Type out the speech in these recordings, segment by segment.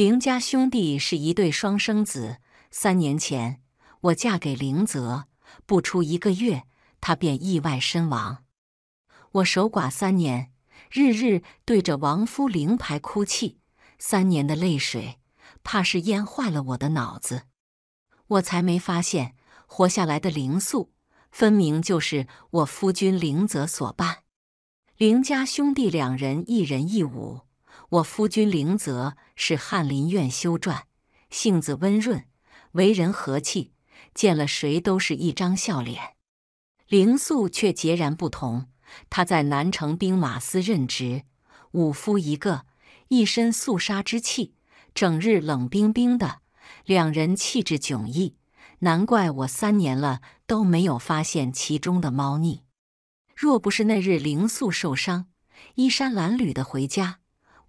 林家兄弟是一对双生子。三年前，我嫁给林泽，不出一个月，他便意外身亡。我守寡三年，日日对着亡夫灵牌哭泣，三年的泪水，怕是淹坏了我的脑子，我才没发现活下来的林素，分明就是我夫君林泽所扮。林家兄弟两人，一人一武。我夫君凌泽是翰林院修撰，性子温润，为人和气，见了谁都是一张笑脸。凌素却截然不同，他在南城兵马司任职，武夫一个，一身肃杀之气，整日冷冰冰的。两人气质迥异，难怪我三年了都没有发现其中的猫腻。若不是那日凌素受伤，衣衫褴褛的回家。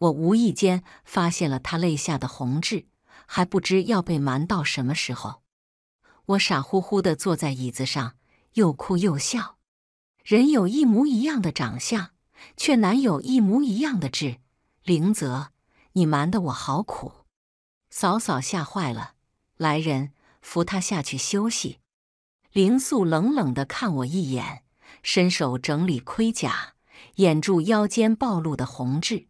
我无意间发现了他肋下的红痣，还不知要被瞒到什么时候。我傻乎乎的坐在椅子上，又哭又笑。人有一模一样的长相，却难有一模一样的痣。林泽，你瞒得我好苦。嫂嫂吓坏了，来人扶他下去休息。林素冷冷的看我一眼，伸手整理盔甲，掩住腰间暴露的红痣。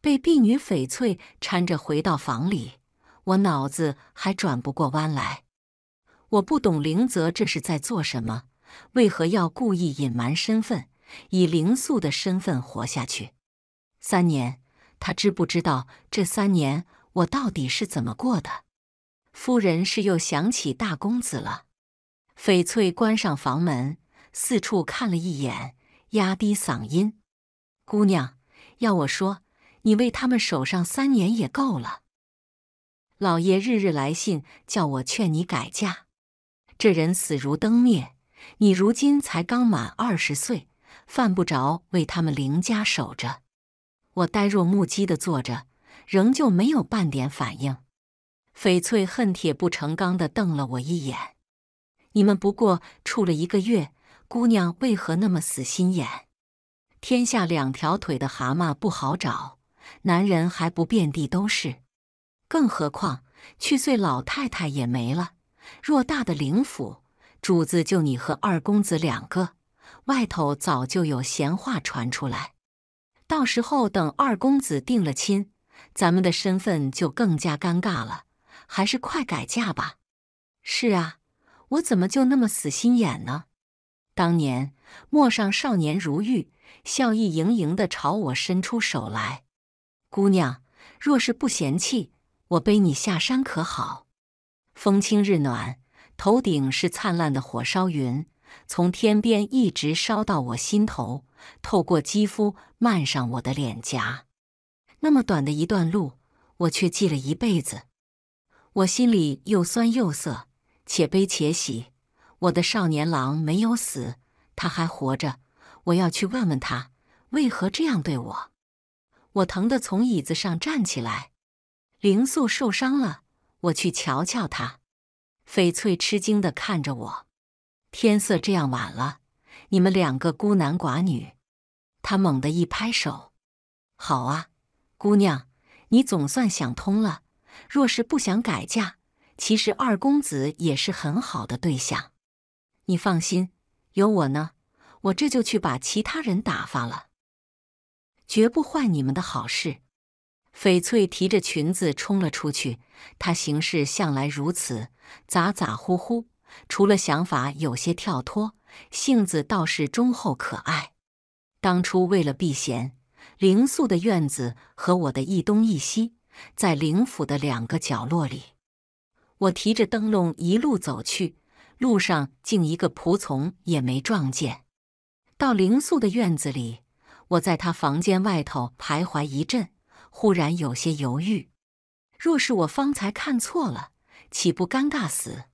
被婢女翡翠搀着回到房里，我脑子还转不过弯来。我不懂林泽这是在做什么，为何要故意隐瞒身份，以灵素的身份活下去？三年，他知不知道这三年我到底是怎么过的？夫人是又想起大公子了？翡翠关上房门，四处看了一眼，压低嗓音：“姑娘，要我说。”你为他们守上三年也够了。老爷日日来信叫我劝你改嫁，这人死如灯灭。你如今才刚满二十岁，犯不着为他们凌家守着。我呆若木鸡的坐着，仍旧没有半点反应。翡翠恨铁不成钢的瞪了我一眼：“你们不过处了一个月，姑娘为何那么死心眼？天下两条腿的蛤蟆不好找。”男人还不遍地都是，更何况去岁老太太也没了。偌大的灵府，主子就你和二公子两个，外头早就有闲话传出来。到时候等二公子定了亲，咱们的身份就更加尴尬了。还是快改嫁吧。是啊，我怎么就那么死心眼呢？当年陌上少年如玉，笑意盈盈地朝我伸出手来。姑娘，若是不嫌弃，我背你下山可好？风轻日暖，头顶是灿烂的火烧云，从天边一直烧到我心头，透过肌肤漫上我的脸颊。那么短的一段路，我却记了一辈子。我心里又酸又涩，且悲且喜。我的少年郎没有死，他还活着。我要去问问他，为何这样对我。我疼得从椅子上站起来，灵素受伤了，我去瞧瞧她。翡翠吃惊地看着我，天色这样晚了，你们两个孤男寡女。他猛地一拍手：“好啊，姑娘，你总算想通了。若是不想改嫁，其实二公子也是很好的对象。你放心，有我呢。我这就去把其他人打发了。”绝不坏你们的好事。翡翠提着裙子冲了出去。她行事向来如此，咋咋呼呼，除了想法有些跳脱，性子倒是忠厚可爱。当初为了避嫌，灵素的院子和我的一东一西，在灵府的两个角落里。我提着灯笼一路走去，路上竟一个仆从也没撞见。到灵素的院子里。我在他房间外头徘徊一阵，忽然有些犹豫。若是我方才看错了，岂不尴尬死？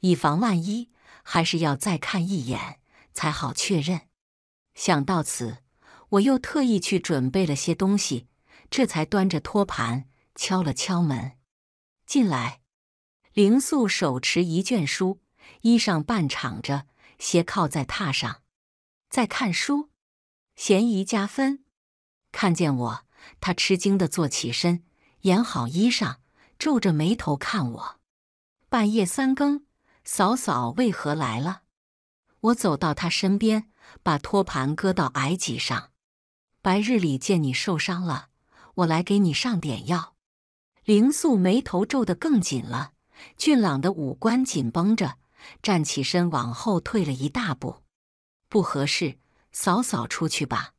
以防万一，还是要再看一眼才好确认。想到此，我又特意去准备了些东西，这才端着托盘敲了敲门。进来，凌素手持一卷书，衣裳半敞着，斜靠在榻上，在看书。嫌疑加分，看见我，他吃惊地坐起身，掩好衣裳，皱着眉头看我。半夜三更，嫂嫂为何来了？我走到他身边，把托盘搁到矮几上。白日里见你受伤了，我来给你上点药。灵素眉头皱得更紧了，俊朗的五官紧绷着，站起身往后退了一大步，不合适。嫂嫂，出去吧。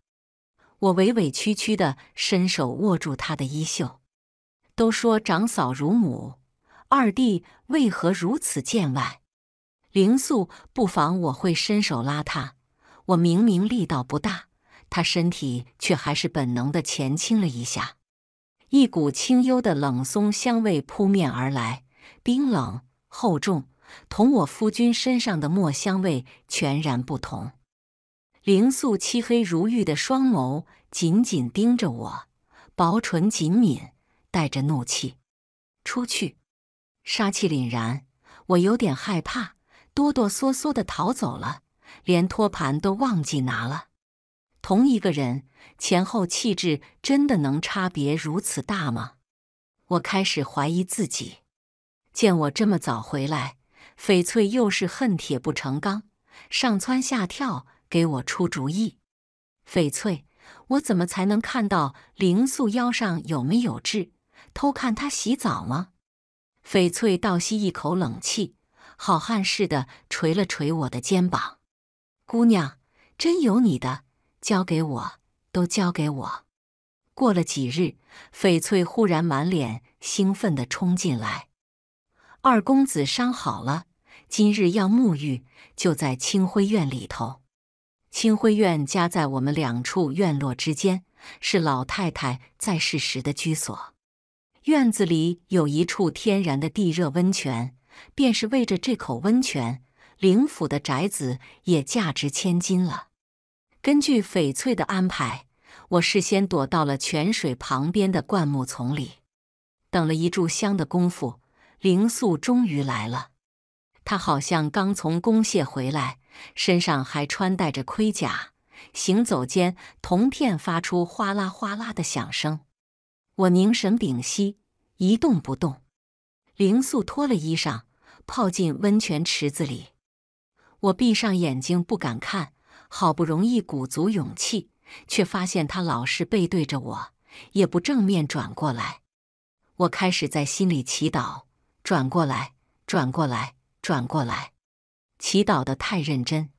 我委委屈屈的伸手握住他的衣袖。都说长嫂如母，二弟为何如此见外？凌素不妨我会伸手拉他。我明明力道不大，他身体却还是本能的前倾了一下。一股清幽的冷松香味扑面而来，冰冷厚重，同我夫君身上的墨香味全然不同。凌素漆黑如玉的双眸紧紧盯着我，薄唇紧抿，带着怒气。出去，杀气凛然。我有点害怕，哆哆嗦嗦的逃走了，连托盘都忘记拿了。同一个人前后气质真的能差别如此大吗？我开始怀疑自己。见我这么早回来，翡翠又是恨铁不成钢，上蹿下跳。给我出主意，翡翠，我怎么才能看到灵素腰上有没有痣？偷看她洗澡吗？翡翠倒吸一口冷气，好汉似的捶了捶我的肩膀。姑娘，真有你的，交给我，都交给我。过了几日，翡翠忽然满脸兴奋地冲进来：“二公子伤好了，今日要沐浴，就在清辉院里头。”清辉院夹在我们两处院落之间，是老太太在世时的居所。院子里有一处天然的地热温泉，便是为着这口温泉，灵府的宅子也价值千金了。根据翡翠的安排，我事先躲到了泉水旁边的灌木丛里，等了一炷香的功夫，灵素终于来了。她好像刚从宫谢回来。身上还穿戴着盔甲，行走间铜片发出哗啦哗啦的响声。我凝神屏息，一动不动。灵素脱了衣裳，泡进温泉池子里。我闭上眼睛，不敢看。好不容易鼓足勇气，却发现他老是背对着我，也不正面转过来。我开始在心里祈祷：转过来，转过来，转过来。祈祷的太认真，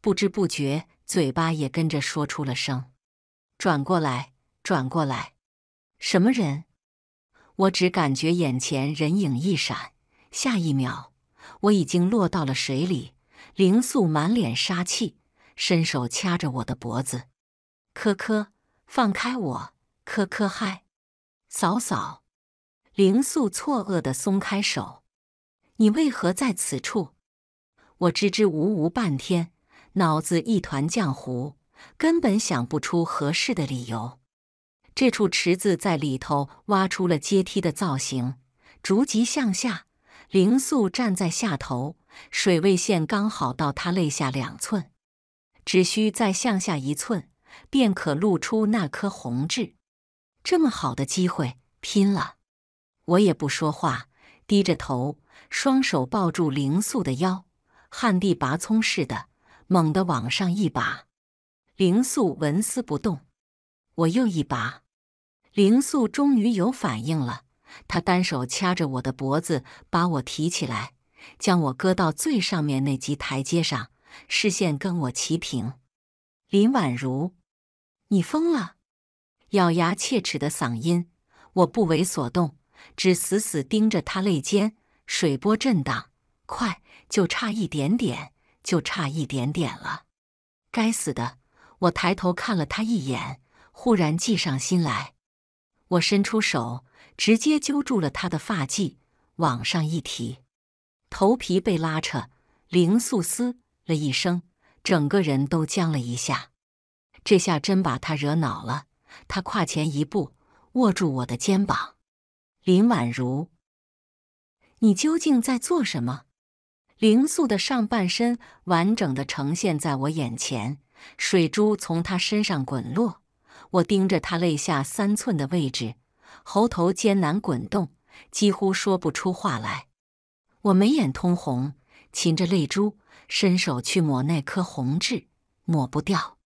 不知不觉嘴巴也跟着说出了声。转过来，转过来，什么人？我只感觉眼前人影一闪，下一秒我已经落到了水里。林素满脸杀气，伸手掐着我的脖子。科科，放开我！科科嗨，嫂嫂！林素错愕的松开手。你为何在此处？我支支吾吾半天，脑子一团浆糊，根本想不出合适的理由。这处池子在里头挖出了阶梯的造型，逐级向下。灵素站在下头，水位线刚好到他肋下两寸，只需再向下一寸，便可露出那颗红痣。这么好的机会，拼了！我也不说话，低着头，双手抱住灵素的腰。旱地拔葱似的，猛地往上一拔。林素纹丝不动。我又一拔，林素终于有反应了。他单手掐着我的脖子，把我提起来，将我搁到最上面那级台阶上，视线跟我齐平。林婉如，你疯了！咬牙切齿的嗓音，我不为所动，只死死盯着他肋间，水波震荡。快，就差一点点，就差一点点了！该死的！我抬头看了他一眼，忽然计上心来，我伸出手，直接揪住了他的发髻，往上一提，头皮被拉扯，凌素嘶了一声，整个人都僵了一下。这下真把他惹恼了，他跨前一步，握住我的肩膀：“林婉如，你究竟在做什么？”灵素的上半身完整的呈现在我眼前，水珠从她身上滚落。我盯着她肋下三寸的位置，喉头艰难滚动，几乎说不出话来。我眉眼通红，噙着泪珠，伸手去抹那颗红痣，抹不掉。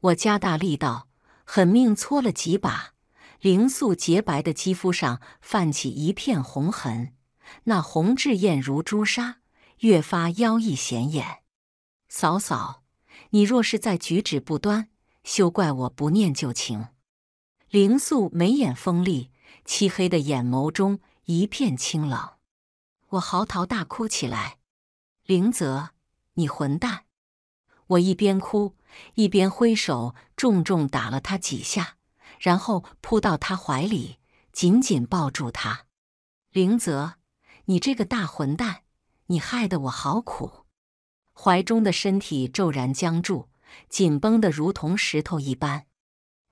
我加大力道，狠命搓了几把，灵素洁白的肌肤上泛起一片红痕，那红痣艳如朱砂。越发妖异显眼，嫂嫂，你若是再举止不端，休怪我不念旧情。凌素眉眼锋利，漆黑的眼眸中一片清冷。我嚎啕大哭起来，凌泽，你混蛋！我一边哭一边挥手，重重打了他几下，然后扑到他怀里，紧紧抱住他。凌泽，你这个大混蛋！你害得我好苦，怀中的身体骤然僵住，紧绷的如同石头一般。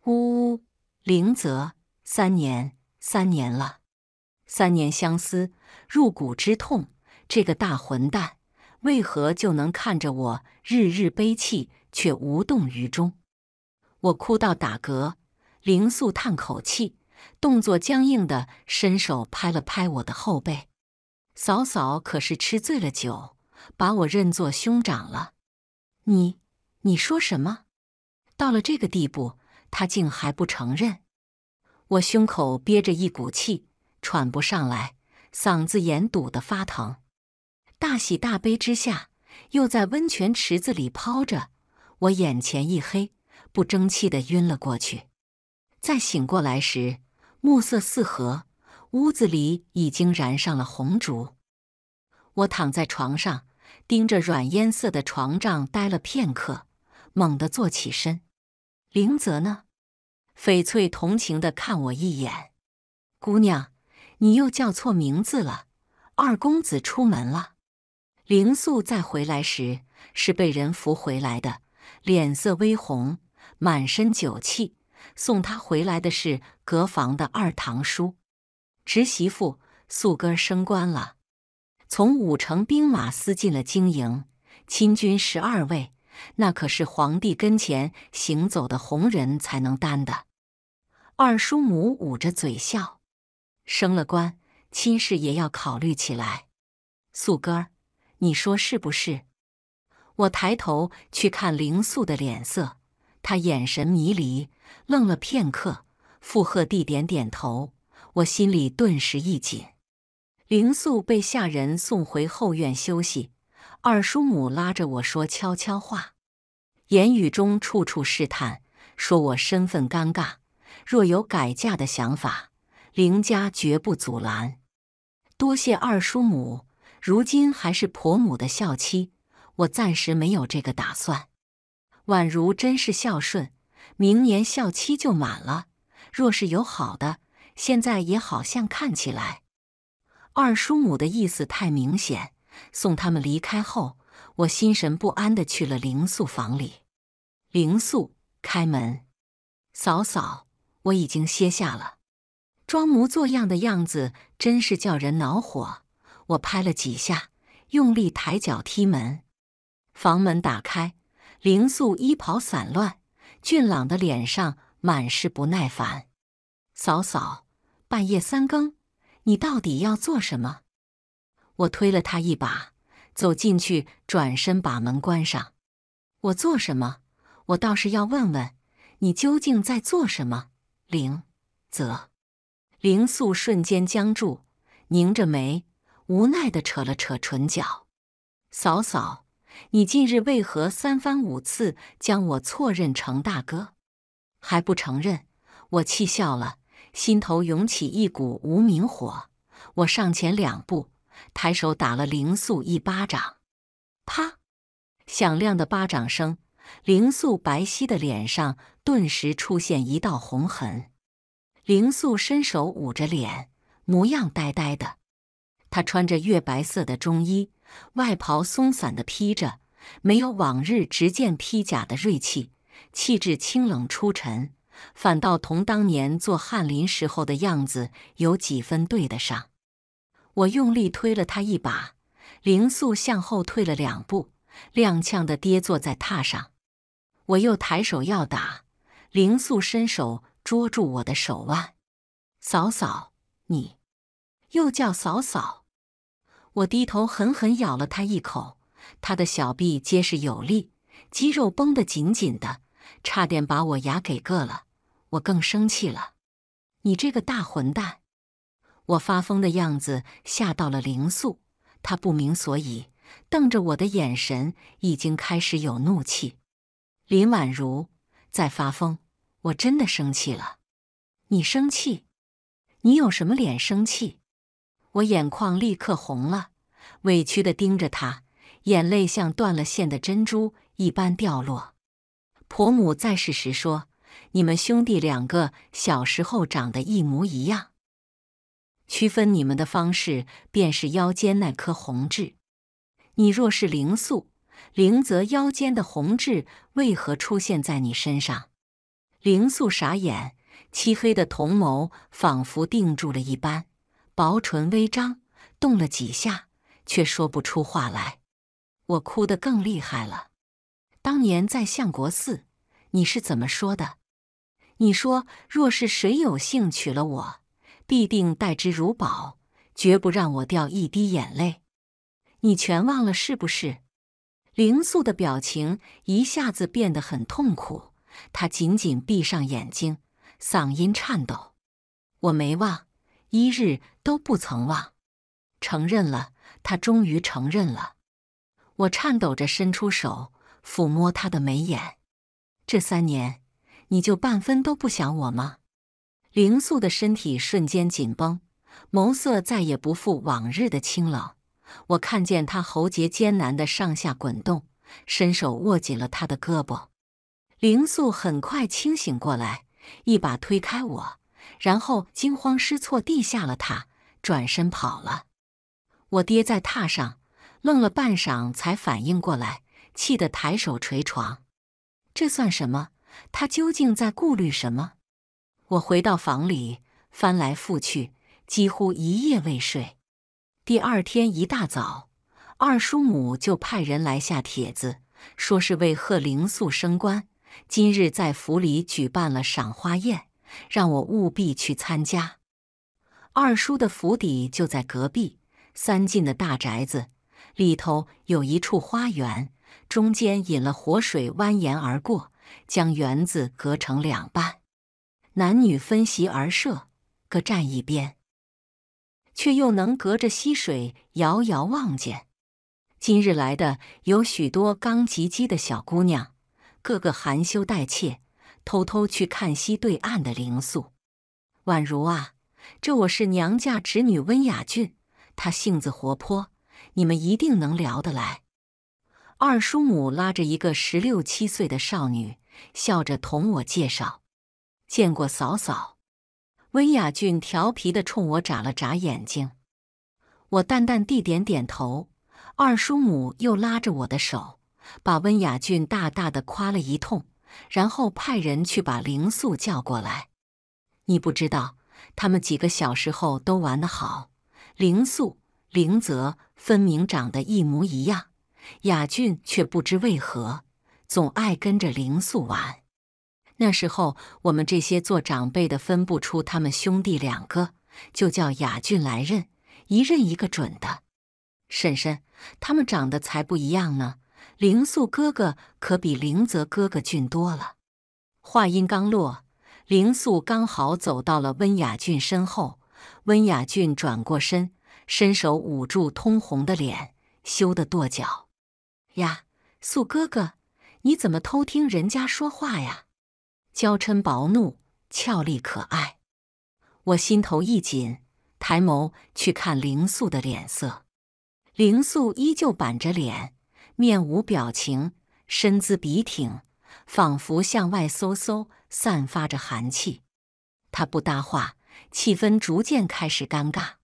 呜呜，灵泽，三年，三年了，三年相思，入骨之痛。这个大混蛋，为何就能看着我日日悲泣，却无动于衷？我哭到打嗝，灵素叹口气，动作僵硬的伸手拍了拍我的后背。嫂嫂可是吃醉了酒，把我认作兄长了。你，你说什么？到了这个地步，他竟还不承认！我胸口憋着一股气，喘不上来，嗓子眼堵得发疼。大喜大悲之下，又在温泉池子里泡着，我眼前一黑，不争气的晕了过去。再醒过来时，暮色四合。屋子里已经燃上了红烛，我躺在床上盯着软烟色的床帐呆了片刻，猛地坐起身。林泽呢？翡翠同情的看我一眼，姑娘，你又叫错名字了。二公子出门了，林素再回来时是被人扶回来的，脸色微红，满身酒气。送他回来的是隔房的二堂叔。侄媳妇素哥升官了，从五城兵马司进了京营亲军十二位，那可是皇帝跟前行走的红人才能担的。二叔母捂着嘴笑，升了官，亲事也要考虑起来。素哥，你说是不是？我抬头去看灵素的脸色，他眼神迷离，愣了片刻，附和地点点头。我心里顿时一紧，灵素被下人送回后院休息。二叔母拉着我说悄悄话，言语中处处试探，说我身份尴尬，若有改嫁的想法，林家绝不阻拦。多谢二叔母，如今还是婆母的孝妻，我暂时没有这个打算。宛如真是孝顺，明年孝期就满了，若是有好的。现在也好像看起来，二叔母的意思太明显。送他们离开后，我心神不安的去了灵素房里。灵素，开门。嫂嫂，我已经歇下了。装模作样的样子真是叫人恼火。我拍了几下，用力抬脚踢门。房门打开，灵素衣袍散乱，俊朗的脸上满是不耐烦。嫂嫂。半夜三更，你到底要做什么？我推了他一把，走进去，转身把门关上。我做什么？我倒是要问问你究竟在做什么。灵泽，灵素瞬间僵住，拧着眉，无奈的扯了扯唇角。嫂嫂，你近日为何三番五次将我错认成大哥？还不承认？我气笑了。心头涌起一股无名火，我上前两步，抬手打了灵素一巴掌，啪，响亮的巴掌声。灵素白皙的脸上顿时出现一道红痕。灵素伸手捂着脸，模样呆呆的。他穿着月白色的中衣，外袍松散的披着，没有往日执剑披甲的锐气，气质清冷出尘。反倒同当年做翰林时候的样子有几分对得上。我用力推了他一把，凌素向后退了两步，踉跄的跌坐在榻上。我又抬手要打，凌素伸手捉住我的手腕。嫂嫂，你又叫嫂嫂。我低头狠狠咬了他一口，他的小臂结实有力，肌肉绷得紧紧的，差点把我牙给硌了。我更生气了，你这个大混蛋！我发疯的样子吓到了林素，他不明所以，瞪着我的眼神已经开始有怒气。林婉如在发疯，我真的生气了。你生气？你有什么脸生气？我眼眶立刻红了，委屈的盯着他，眼泪像断了线的珍珠一般掉落。婆母在世时说。你们兄弟两个小时候长得一模一样，区分你们的方式便是腰间那颗红痣。你若是灵素，灵泽腰间的红痣为何出现在你身上？灵素傻眼，漆黑的瞳眸仿佛定住了一般，薄唇微张，动了几下却说不出话来。我哭得更厉害了。当年在相国寺，你是怎么说的？你说，若是谁有幸娶了我，必定待之如宝，绝不让我掉一滴眼泪。你全忘了是不是？凌素的表情一下子变得很痛苦，他紧紧闭上眼睛，嗓音颤抖：“我没忘，一日都不曾忘。”承认了，他终于承认了。我颤抖着伸出手，抚摸他的眉眼。这三年。你就半分都不想我吗？凌素的身体瞬间紧绷，眸色再也不复往日的清冷。我看见他喉结艰难的上下滚动，伸手握紧了他的胳膊。凌素很快清醒过来，一把推开我，然后惊慌失措地下了他，转身跑了。我跌在榻上，愣了半晌才反应过来，气得抬手捶床。这算什么？他究竟在顾虑什么？我回到房里，翻来覆去，几乎一夜未睡。第二天一大早，二叔母就派人来下帖子，说是为贺灵素升官，今日在府里举办了赏花宴，让我务必去参加。二叔的府邸就在隔壁，三进的大宅子里头有一处花园，中间引了活水蜿蜒而过。将园子隔成两半，男女分席而设，各站一边，却又能隔着溪水遥遥望见。今日来的有许多刚及笄的小姑娘，个个含羞带怯，偷偷去看溪对岸的灵宿。宛如啊，这我是娘家侄女温雅俊，她性子活泼，你们一定能聊得来。二叔母拉着一个十六七岁的少女，笑着同我介绍：“见过嫂嫂。”温雅俊调皮地冲我眨了眨眼睛，我淡淡地点点头。二叔母又拉着我的手，把温雅俊大大的夸了一通，然后派人去把林素叫过来。你不知道，他们几个小时候都玩得好。林素、林泽分明长得一模一样。雅俊却不知为何，总爱跟着凌素玩。那时候，我们这些做长辈的分不出他们兄弟两个，就叫雅俊来认，一认一个准的。婶婶，他们长得才不一样呢。凌素哥哥可比凌泽哥哥俊多了。话音刚落，凌素刚好走到了温雅俊身后，温雅俊转过身，伸手捂住通红的脸，羞得跺脚。呀，素哥哥，你怎么偷听人家说话呀？娇嗔薄怒，俏丽可爱。我心头一紧，抬眸去看灵素的脸色。灵素依旧板着脸，面无表情，身姿笔挺，仿佛向外嗖嗖散发着寒气。他不搭话，气氛逐渐开始尴尬。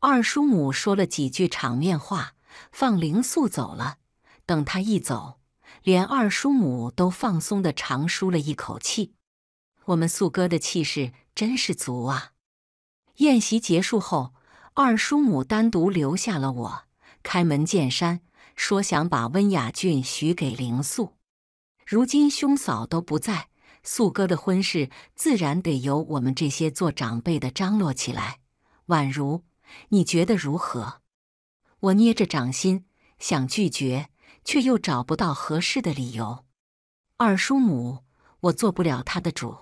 二叔母说了几句场面话，放灵素走了。等他一走，连二叔母都放松的长舒了一口气。我们素哥的气势真是足啊！宴席结束后，二叔母单独留下了我，开门见山说想把温雅俊许给林素。如今兄嫂都不在，素哥的婚事自然得由我们这些做长辈的张罗起来。宛如，你觉得如何？我捏着掌心想拒绝。却又找不到合适的理由。二叔母，我做不了他的主，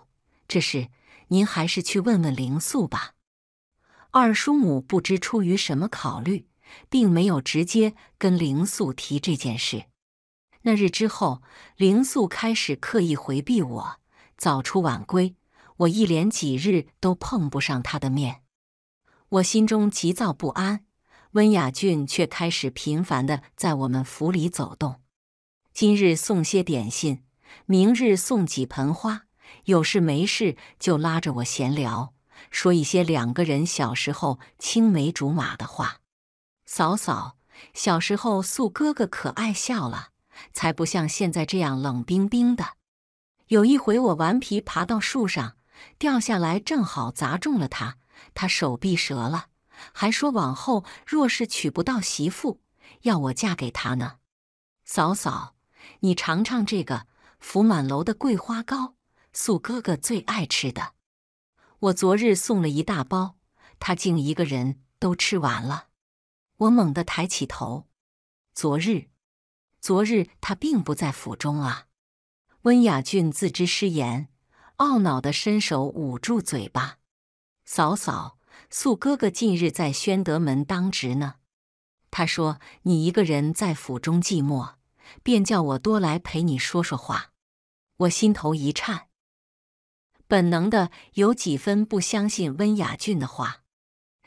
这事您还是去问问凌素吧。二叔母不知出于什么考虑，并没有直接跟凌素提这件事。那日之后，凌素开始刻意回避我，早出晚归，我一连几日都碰不上他的面。我心中急躁不安。温雅俊却开始频繁的在我们府里走动，今日送些点心，明日送几盆花，有事没事就拉着我闲聊，说一些两个人小时候青梅竹马的话。嫂嫂，小时候素哥哥可爱笑了，才不像现在这样冷冰冰的。有一回我顽皮爬到树上，掉下来正好砸中了他，他手臂折了。还说往后若是娶不到媳妇，要我嫁给他呢。嫂嫂，你尝尝这个福满楼的桂花糕，素哥哥最爱吃的。我昨日送了一大包，他竟一个人都吃完了。我猛地抬起头，昨日，昨日他并不在府中啊。温雅俊自知失言，懊恼地伸手捂住嘴巴。嫂嫂。素哥哥近日在宣德门当值呢，他说你一个人在府中寂寞，便叫我多来陪你说说话。我心头一颤，本能的有几分不相信温雅俊的话。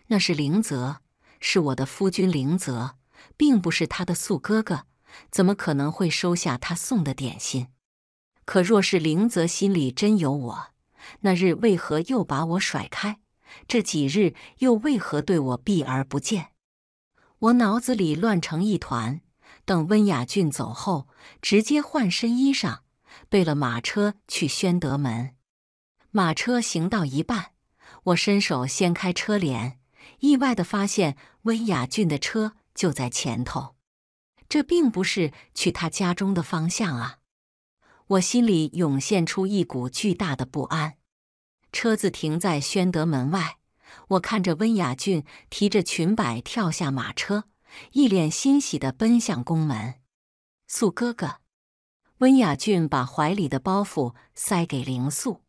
那是林泽，是我的夫君林泽，并不是他的素哥哥，怎么可能会收下他送的点心？可若是林泽心里真有我，那日为何又把我甩开？这几日又为何对我避而不见？我脑子里乱成一团。等温雅俊走后，直接换身衣裳，备了马车去宣德门。马车行到一半，我伸手掀开车帘，意外的发现温雅俊的车就在前头。这并不是去他家中的方向啊！我心里涌现出一股巨大的不安。车子停在宣德门外，我看着温雅俊提着裙摆跳下马车，一脸欣喜地奔向宫门。素哥哥，温雅俊把怀里的包袱塞给林素，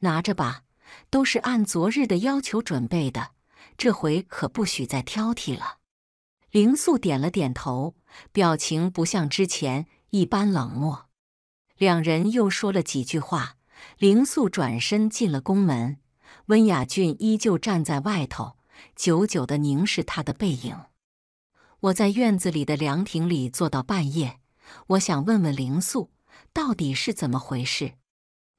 拿着吧，都是按昨日的要求准备的，这回可不许再挑剔了。林素点了点头，表情不像之前一般冷漠。两人又说了几句话。凌素转身进了宫门，温雅俊依旧站在外头，久久地凝视他的背影。我在院子里的凉亭里坐到半夜，我想问问凌素到底是怎么回事。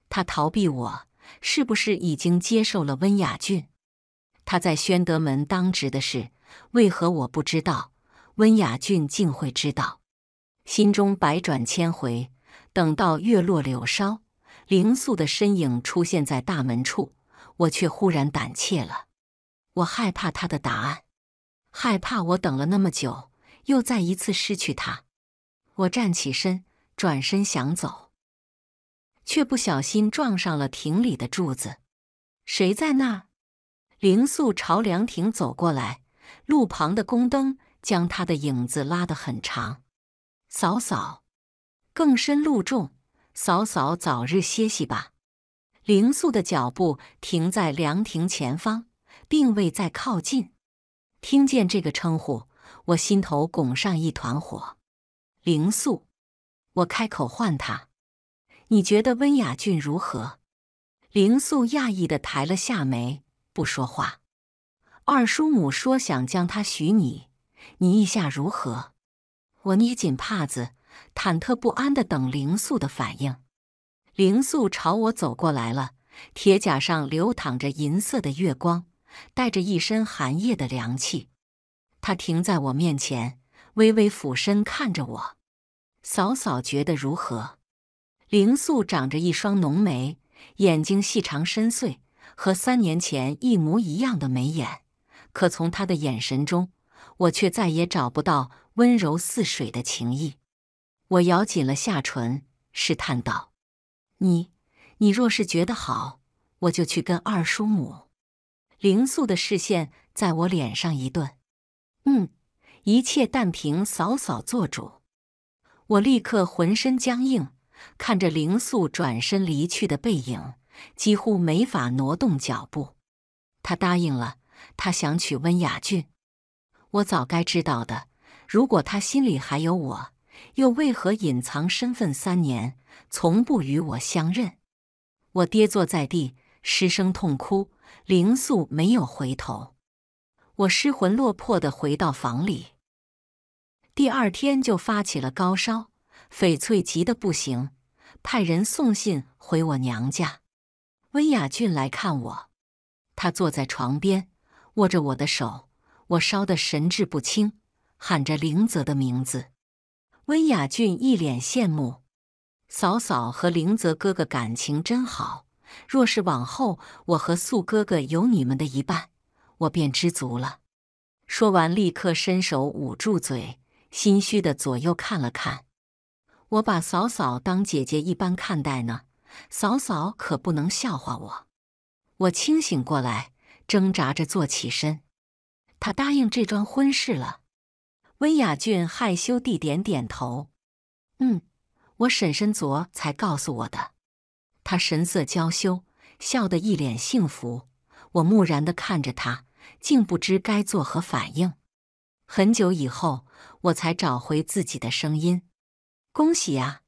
他逃避我，是不是已经接受了温雅俊？他在宣德门当值的事，为何我不知道？温雅俊竟会知道？心中百转千回，等到月落柳梢。灵素的身影出现在大门处，我却忽然胆怯了。我害怕他的答案，害怕我等了那么久，又再一次失去他。我站起身，转身想走，却不小心撞上了亭里的柱子。谁在那儿？素朝凉亭走过来，路旁的宫灯将他的影子拉得很长。嫂嫂，更深露重。嫂嫂，早日歇息吧。灵素的脚步停在凉亭前方，并未再靠近。听见这个称呼，我心头拱上一团火。灵素，我开口唤他。你觉得温雅俊如何？灵素讶异的抬了下眉，不说话。二叔母说想将他许你，你意下如何？我捏紧帕子。忐忑不安地等灵素的反应。灵素朝我走过来了，铁甲上流淌着银色的月光，带着一身寒夜的凉气。他停在我面前，微微俯身看着我，嫂嫂觉得如何？灵素长着一双浓眉，眼睛细长深邃，和三年前一模一样的眉眼，可从他的眼神中，我却再也找不到温柔似水的情意。我咬紧了下唇，试探道：“你，你若是觉得好，我就去跟二叔母。”灵素的视线在我脸上一顿，“嗯，一切但凭嫂嫂做主。”我立刻浑身僵硬，看着灵素转身离去的背影，几乎没法挪动脚步。他答应了，他想娶温雅俊，我早该知道的。如果他心里还有我。又为何隐藏身份三年，从不与我相认？我跌坐在地，失声痛哭。灵素没有回头。我失魂落魄地回到房里，第二天就发起了高烧。翡翠急得不行，派人送信回我娘家。温雅俊来看我，他坐在床边，握着我的手。我烧得神志不清，喊着灵泽的名字。温雅俊一脸羡慕：“嫂嫂和林泽哥哥感情真好。若是往后我和素哥哥有你们的一半，我便知足了。”说完，立刻伸手捂住嘴，心虚的左右看了看。我把嫂嫂当姐姐一般看待呢，嫂嫂可不能笑话我。我清醒过来，挣扎着坐起身。他答应这桩婚事了。温雅俊害羞地点点头，嗯，我婶婶昨才告诉我的。他神色娇羞，笑得一脸幸福。我木然地看着他，竟不知该作何反应。很久以后，我才找回自己的声音。恭喜啊！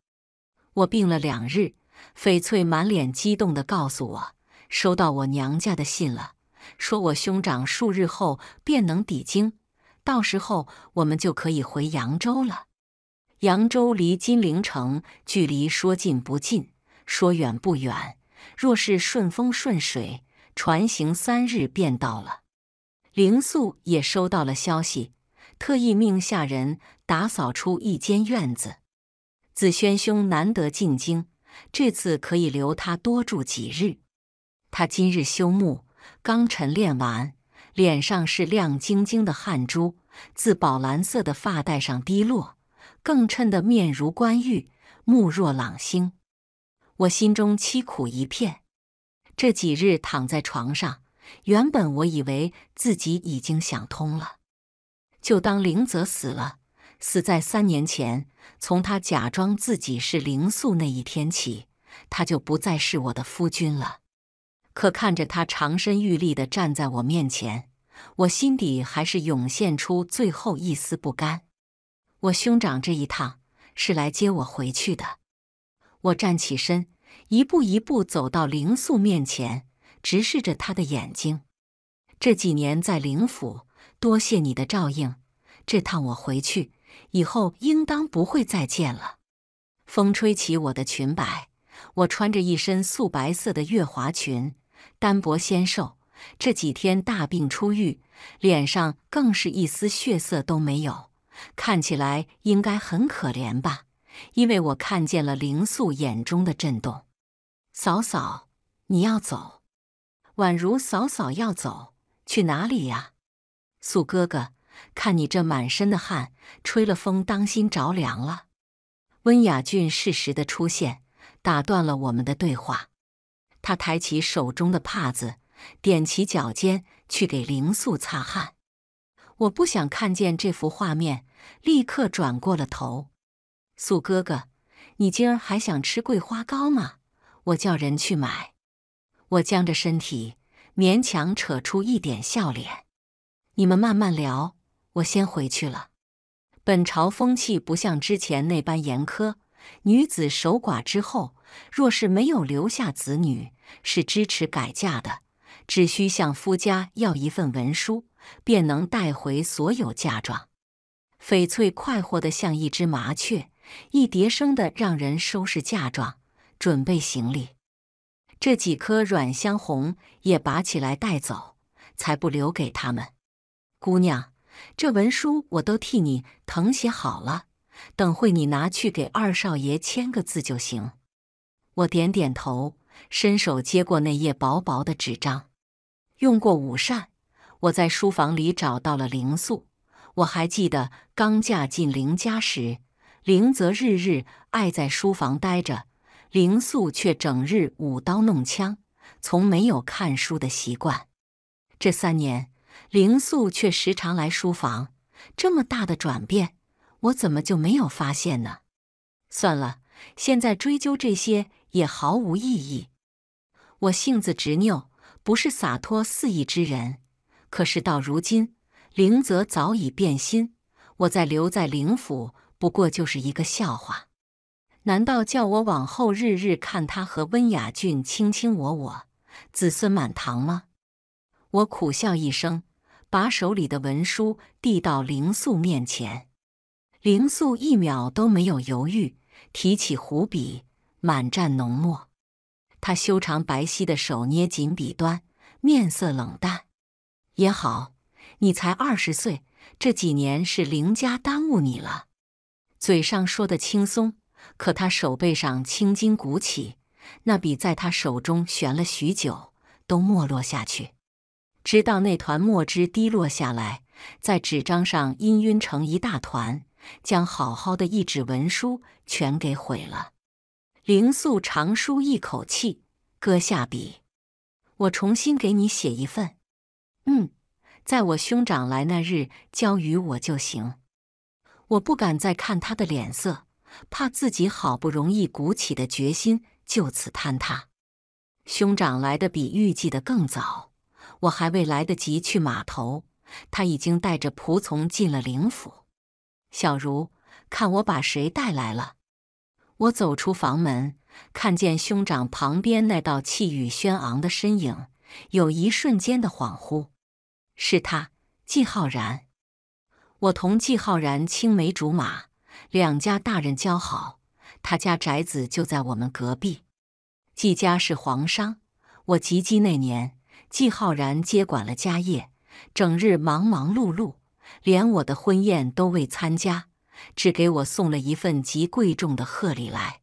我病了两日，翡翠满脸激动的告诉我，收到我娘家的信了，说我兄长数日后便能抵京。到时候我们就可以回扬州了。扬州离金陵城距离说近不近，说远不远。若是顺风顺水，船行三日便到了。灵素也收到了消息，特意命下人打扫出一间院子。子轩兄难得进京，这次可以留他多住几日。他今日休沐，刚晨练完。脸上是亮晶晶的汗珠，自宝蓝色的发带上滴落，更衬得面如冠玉，目若朗星。我心中凄苦一片。这几日躺在床上，原本我以为自己已经想通了，就当林泽死了，死在三年前。从他假装自己是灵素那一天起，他就不再是我的夫君了。可看着他长身玉立地站在我面前，我心底还是涌现出最后一丝不甘。我兄长这一趟是来接我回去的。我站起身，一步一步走到灵素面前，直视着他的眼睛。这几年在灵府，多谢你的照应。这趟我回去以后，应当不会再见了。风吹起我的裙摆，我穿着一身素白色的月华裙。单薄纤瘦，这几天大病初愈，脸上更是一丝血色都没有，看起来应该很可怜吧？因为我看见了灵素眼中的震动。嫂嫂，你要走？宛如嫂嫂要走，去哪里呀？素哥哥，看你这满身的汗，吹了风，当心着凉了。温雅俊适时的出现，打断了我们的对话。他抬起手中的帕子，踮起脚尖去给灵素擦汗。我不想看见这幅画面，立刻转过了头。素哥哥，你今儿还想吃桂花糕吗？我叫人去买。我僵着身体，勉强扯出一点笑脸。你们慢慢聊，我先回去了。本朝风气不像之前那般严苛，女子守寡之后，若是没有留下子女，是支持改嫁的，只需向夫家要一份文书，便能带回所有嫁妆。翡翠快活的像一只麻雀，一叠声的让人收拾嫁妆，准备行李。这几颗软香红也拔起来带走，才不留给他们。姑娘，这文书我都替你誊写好了，等会你拿去给二少爷签个字就行。我点点头。伸手接过那页薄薄的纸张，用过午膳，我在书房里找到了灵素。我还记得刚嫁进林家时，林泽日日爱在书房待着，灵素却整日舞刀弄枪，从没有看书的习惯。这三年，灵素却时常来书房，这么大的转变，我怎么就没有发现呢？算了，现在追究这些。也毫无意义。我性子执拗，不是洒脱肆意之人。可是到如今，灵泽早已变心，我再留在灵府，不过就是一个笑话。难道叫我往后日日看他和温雅俊卿卿我我，子孙满堂吗？我苦笑一声，把手里的文书递到灵素面前。灵素一秒都没有犹豫，提起湖笔。满蘸浓墨，他修长白皙的手捏紧笔端，面色冷淡。也好，你才二十岁，这几年是林家耽误你了。嘴上说的轻松，可他手背上青筋鼓起，那笔在他手中悬了许久，都没落下去。直到那团墨汁滴落下来，在纸张上氤氲成一大团，将好好的一纸文书全给毁了。灵素长舒一口气，搁下笔，我重新给你写一份。嗯，在我兄长来那日交与我就行。我不敢再看他的脸色，怕自己好不容易鼓起的决心就此坍塌。兄长来的比预计的更早，我还未来得及去码头，他已经带着仆从进了灵府。小茹，看我把谁带来了。我走出房门，看见兄长旁边那道气宇轩昂的身影，有一瞬间的恍惚。是他，季浩然。我同季浩然青梅竹马，两家大人交好，他家宅子就在我们隔壁。季家是皇商，我及笄那年，季浩然接管了家业，整日忙忙碌碌，连我的婚宴都未参加。只给我送了一份极贵重的贺礼来。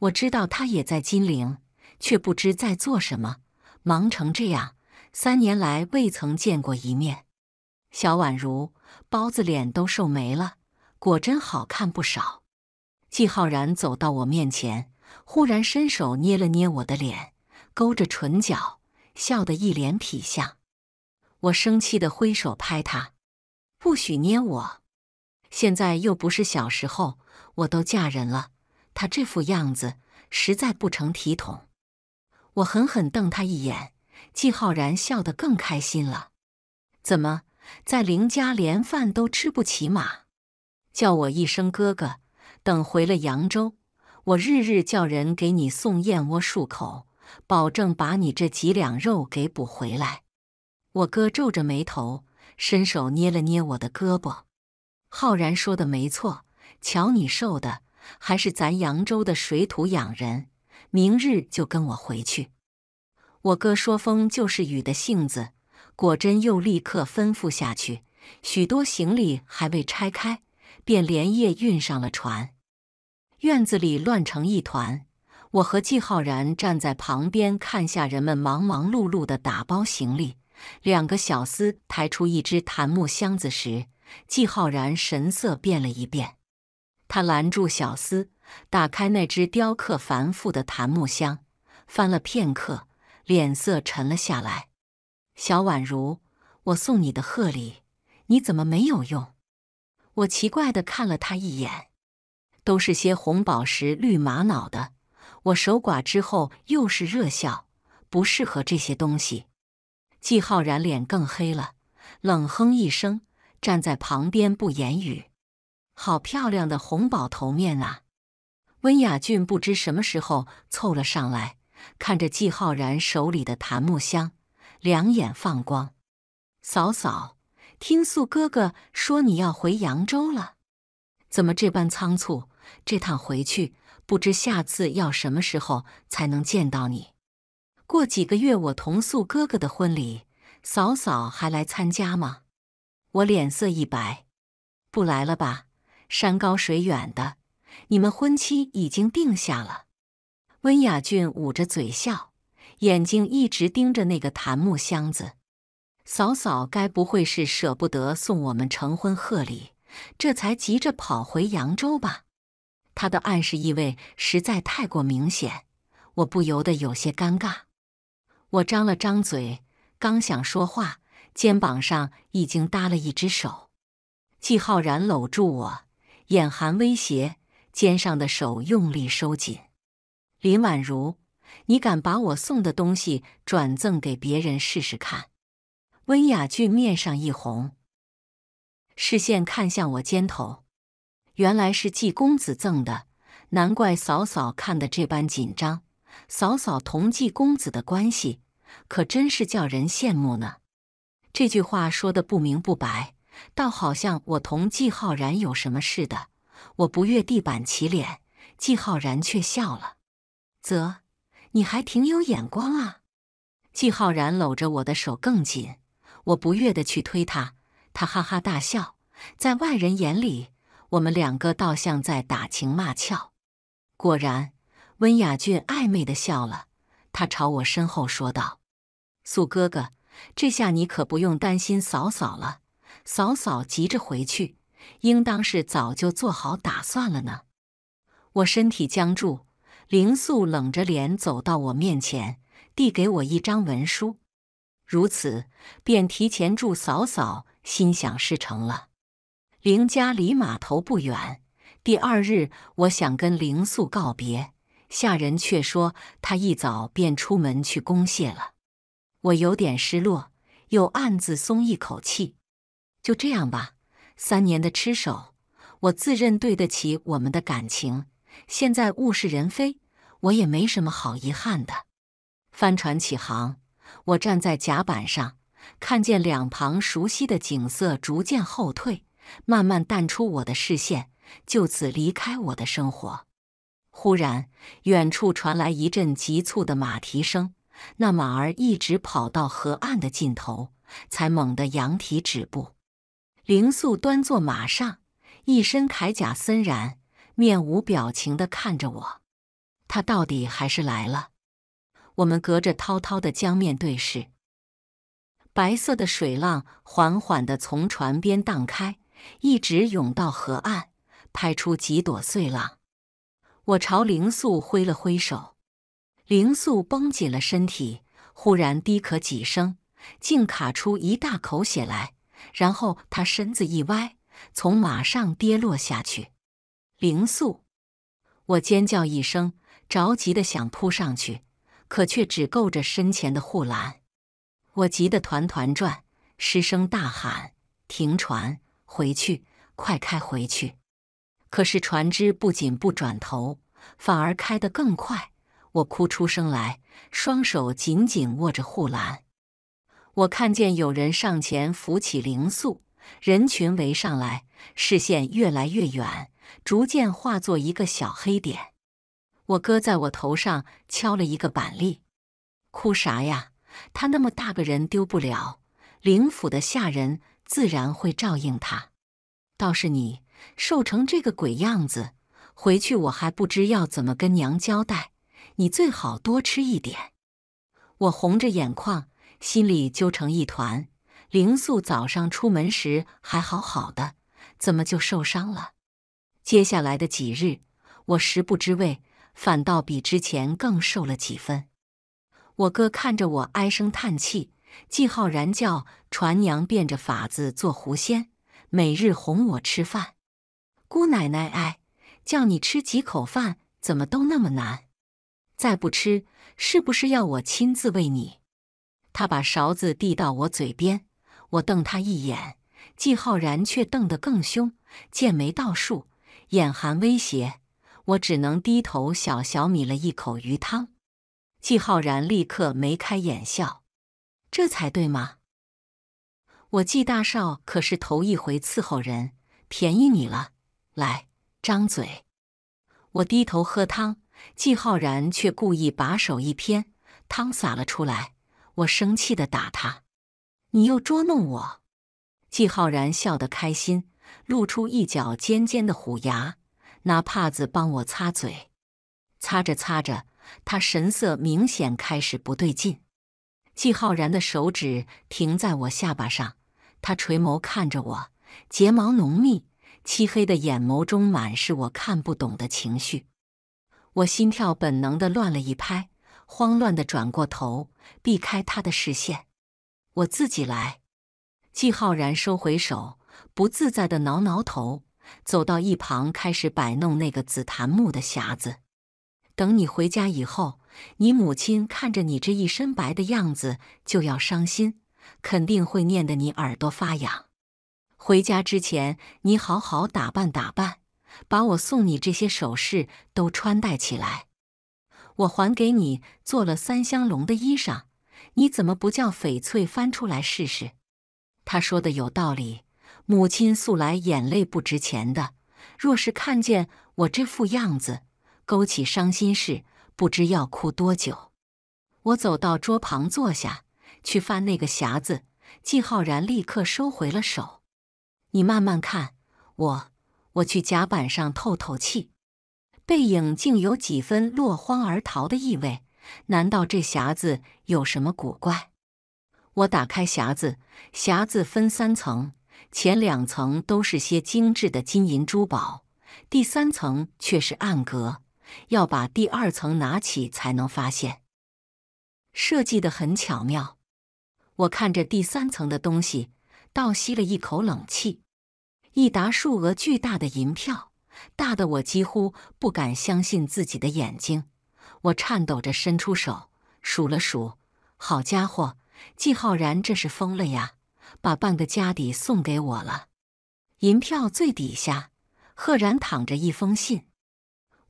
我知道他也在金陵，却不知在做什么，忙成这样，三年来未曾见过一面。小婉如包子脸都瘦没了，果真好看不少。季浩然走到我面前，忽然伸手捏了捏我的脸，勾着唇角笑得一脸痞相。我生气地挥手拍他，不许捏我。现在又不是小时候，我都嫁人了，他这副样子实在不成体统。我狠狠瞪他一眼，季浩然笑得更开心了。怎么在林家连饭都吃不起吗？叫我一声哥哥，等回了扬州，我日日叫人给你送燕窝漱口，保证把你这几两肉给补回来。我哥皱着眉头，伸手捏了捏我的胳膊。浩然说的没错，瞧你瘦的，还是咱扬州的水土养人。明日就跟我回去。我哥说风就是雨的性子，果真又立刻吩咐下去。许多行李还未拆开，便连夜运上了船。院子里乱成一团，我和季浩然站在旁边看下人们忙忙碌碌的打包行李。两个小厮抬出一只檀木箱子时。季浩然神色变了一变，他拦住小厮，打开那只雕刻繁复的檀木箱，翻了片刻，脸色沉了下来。小宛如，我送你的贺礼，你怎么没有用？我奇怪地看了他一眼，都是些红宝石、绿玛瑙的。我守寡之后又是热笑，不适合这些东西。季浩然脸更黑了，冷哼一声。站在旁边不言语，好漂亮的红宝头面啊！温雅俊不知什么时候凑了上来，看着季浩然手里的檀木箱，两眼放光。嫂嫂，听素哥哥说你要回扬州了，怎么这般仓促？这趟回去，不知下次要什么时候才能见到你？过几个月我同素哥哥的婚礼，嫂嫂还来参加吗？我脸色一白，不来了吧？山高水远的，你们婚期已经定下了。温雅俊捂着嘴笑，眼睛一直盯着那个檀木箱子。嫂嫂该不会是舍不得送我们成婚贺礼，这才急着跑回扬州吧？他的暗示意味实在太过明显，我不由得有些尴尬。我张了张嘴，刚想说话。肩膀上已经搭了一只手，季浩然搂住我，眼含威胁，肩上的手用力收紧。林婉如，你敢把我送的东西转赠给别人试试看？温雅俊面上一红，视线看向我肩头，原来是季公子赠的，难怪嫂嫂看的这般紧张。嫂嫂同季公子的关系，可真是叫人羡慕呢。这句话说的不明不白，倒好像我同季浩然有什么似的。我不悦地板起脸，季浩然却笑了。啧，你还挺有眼光啊！季浩然搂着我的手更紧，我不悦的去推他，他哈哈大笑。在外人眼里，我们两个倒像在打情骂俏。果然，温雅俊暧昧的笑了，他朝我身后说道：“素哥哥。”这下你可不用担心嫂嫂了。嫂嫂急着回去，应当是早就做好打算了呢。我身体僵住，灵素冷着脸走到我面前，递给我一张文书。如此，便提前祝嫂嫂心想事成了。灵家离码头不远，第二日我想跟灵素告别，下人却说他一早便出门去公谢了。我有点失落，又暗自松一口气。就这样吧，三年的痴守，我自认对得起我们的感情。现在物是人非，我也没什么好遗憾的。帆船起航，我站在甲板上，看见两旁熟悉的景色逐渐后退，慢慢淡出我的视线，就此离开我的生活。忽然，远处传来一阵急促的马蹄声。那马儿一直跑到河岸的尽头，才猛地扬蹄止步。灵素端坐马上，一身铠甲森然，面无表情地看着我。他到底还是来了。我们隔着滔滔的江面对视，白色的水浪缓缓地从船边荡开，一直涌到河岸，拍出几朵碎浪。我朝灵素挥了挥手。灵素绷紧了身体，忽然低咳几声，竟卡出一大口血来。然后他身子一歪，从马上跌落下去。灵素，我尖叫一声，着急的想扑上去，可却只够着身前的护栏。我急得团团转，失声大喊：“停船，回去，快开回去！”可是船只不仅不转头，反而开得更快。我哭出声来，双手紧紧握着护栏。我看见有人上前扶起灵素，人群围上来，视线越来越远，逐渐化作一个小黑点。我哥在我头上敲了一个板栗：“哭啥呀？他那么大个人丢不了，灵府的下人自然会照应他。倒是你瘦成这个鬼样子，回去我还不知要怎么跟娘交代。”你最好多吃一点。我红着眼眶，心里揪成一团。灵素早上出门时还好好的，怎么就受伤了？接下来的几日，我食不知味，反倒比之前更瘦了几分。我哥看着我唉声叹气，季浩然叫传娘变着法子做狐仙，每日哄我吃饭。姑奶奶，哎，叫你吃几口饭，怎么都那么难？再不吃，是不是要我亲自喂你？他把勺子递到我嘴边，我瞪他一眼，季浩然却瞪得更凶，剑眉倒竖，眼含威胁。我只能低头小小抿了一口鱼汤。季浩然立刻眉开眼笑，这才对嘛！我季大少可是头一回伺候人，便宜你了。来，张嘴。我低头喝汤。季浩然却故意把手一偏，汤洒了出来。我生气地打他，你又捉弄我！季浩然笑得开心，露出一角尖尖的虎牙，拿帕子帮我擦嘴。擦着擦着，他神色明显开始不对劲。季浩然的手指停在我下巴上，他垂眸看着我，睫毛浓密，漆黑的眼眸中满是我看不懂的情绪。我心跳本能的乱了一拍，慌乱的转过头，避开他的视线。我自己来。季浩然收回手，不自在的挠挠头，走到一旁，开始摆弄那个紫檀木的匣子。等你回家以后，你母亲看着你这一身白的样子就要伤心，肯定会念得你耳朵发痒。回家之前，你好好打扮打扮。把我送你这些首饰都穿戴起来，我还给你做了三香龙的衣裳，你怎么不叫翡翠翻出来试试？他说的有道理。母亲素来眼泪不值钱的，若是看见我这副样子，勾起伤心事，不知要哭多久。我走到桌旁坐下，去翻那个匣子。季浩然立刻收回了手。你慢慢看我。我去甲板上透透气，背影竟有几分落荒而逃的意味。难道这匣子有什么古怪？我打开匣子，匣子分三层，前两层都是些精致的金银珠宝，第三层却是暗格，要把第二层拿起才能发现，设计的很巧妙。我看着第三层的东西，倒吸了一口冷气。一沓数额巨大的银票，大的我几乎不敢相信自己的眼睛。我颤抖着伸出手，数了数，好家伙，季浩然这是疯了呀，把半个家底送给我了。银票最底下，赫然躺着一封信。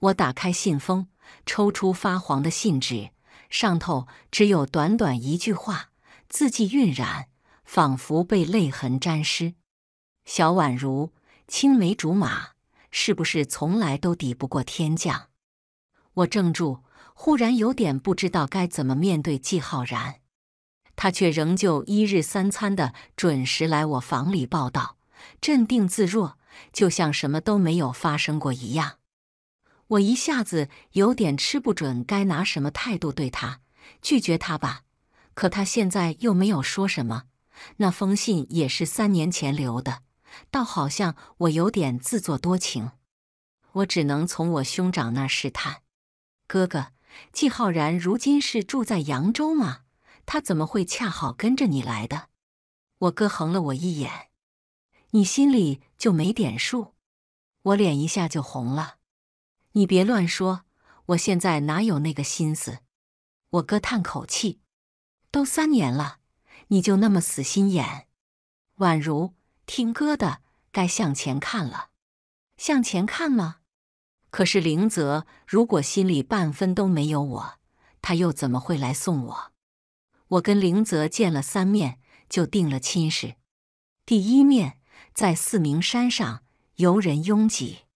我打开信封，抽出发黄的信纸，上头只有短短一句话，字迹晕染，仿佛被泪痕沾湿。小宛如青梅竹马，是不是从来都抵不过天降？我怔住，忽然有点不知道该怎么面对季浩然。他却仍旧一日三餐的准时来我房里报道，镇定自若，就像什么都没有发生过一样。我一下子有点吃不准该拿什么态度对他，拒绝他吧，可他现在又没有说什么。那封信也是三年前留的。倒好像我有点自作多情，我只能从我兄长那儿试探。哥哥，季浩然如今是住在扬州吗？他怎么会恰好跟着你来的？我哥横了我一眼，你心里就没点数？我脸一下就红了。你别乱说，我现在哪有那个心思？我哥叹口气，都三年了，你就那么死心眼？宛如。听歌的该向前看了，向前看吗？可是林泽，如果心里半分都没有我，他又怎么会来送我？我跟林泽见了三面就定了亲事。第一面在四明山上，游人拥挤，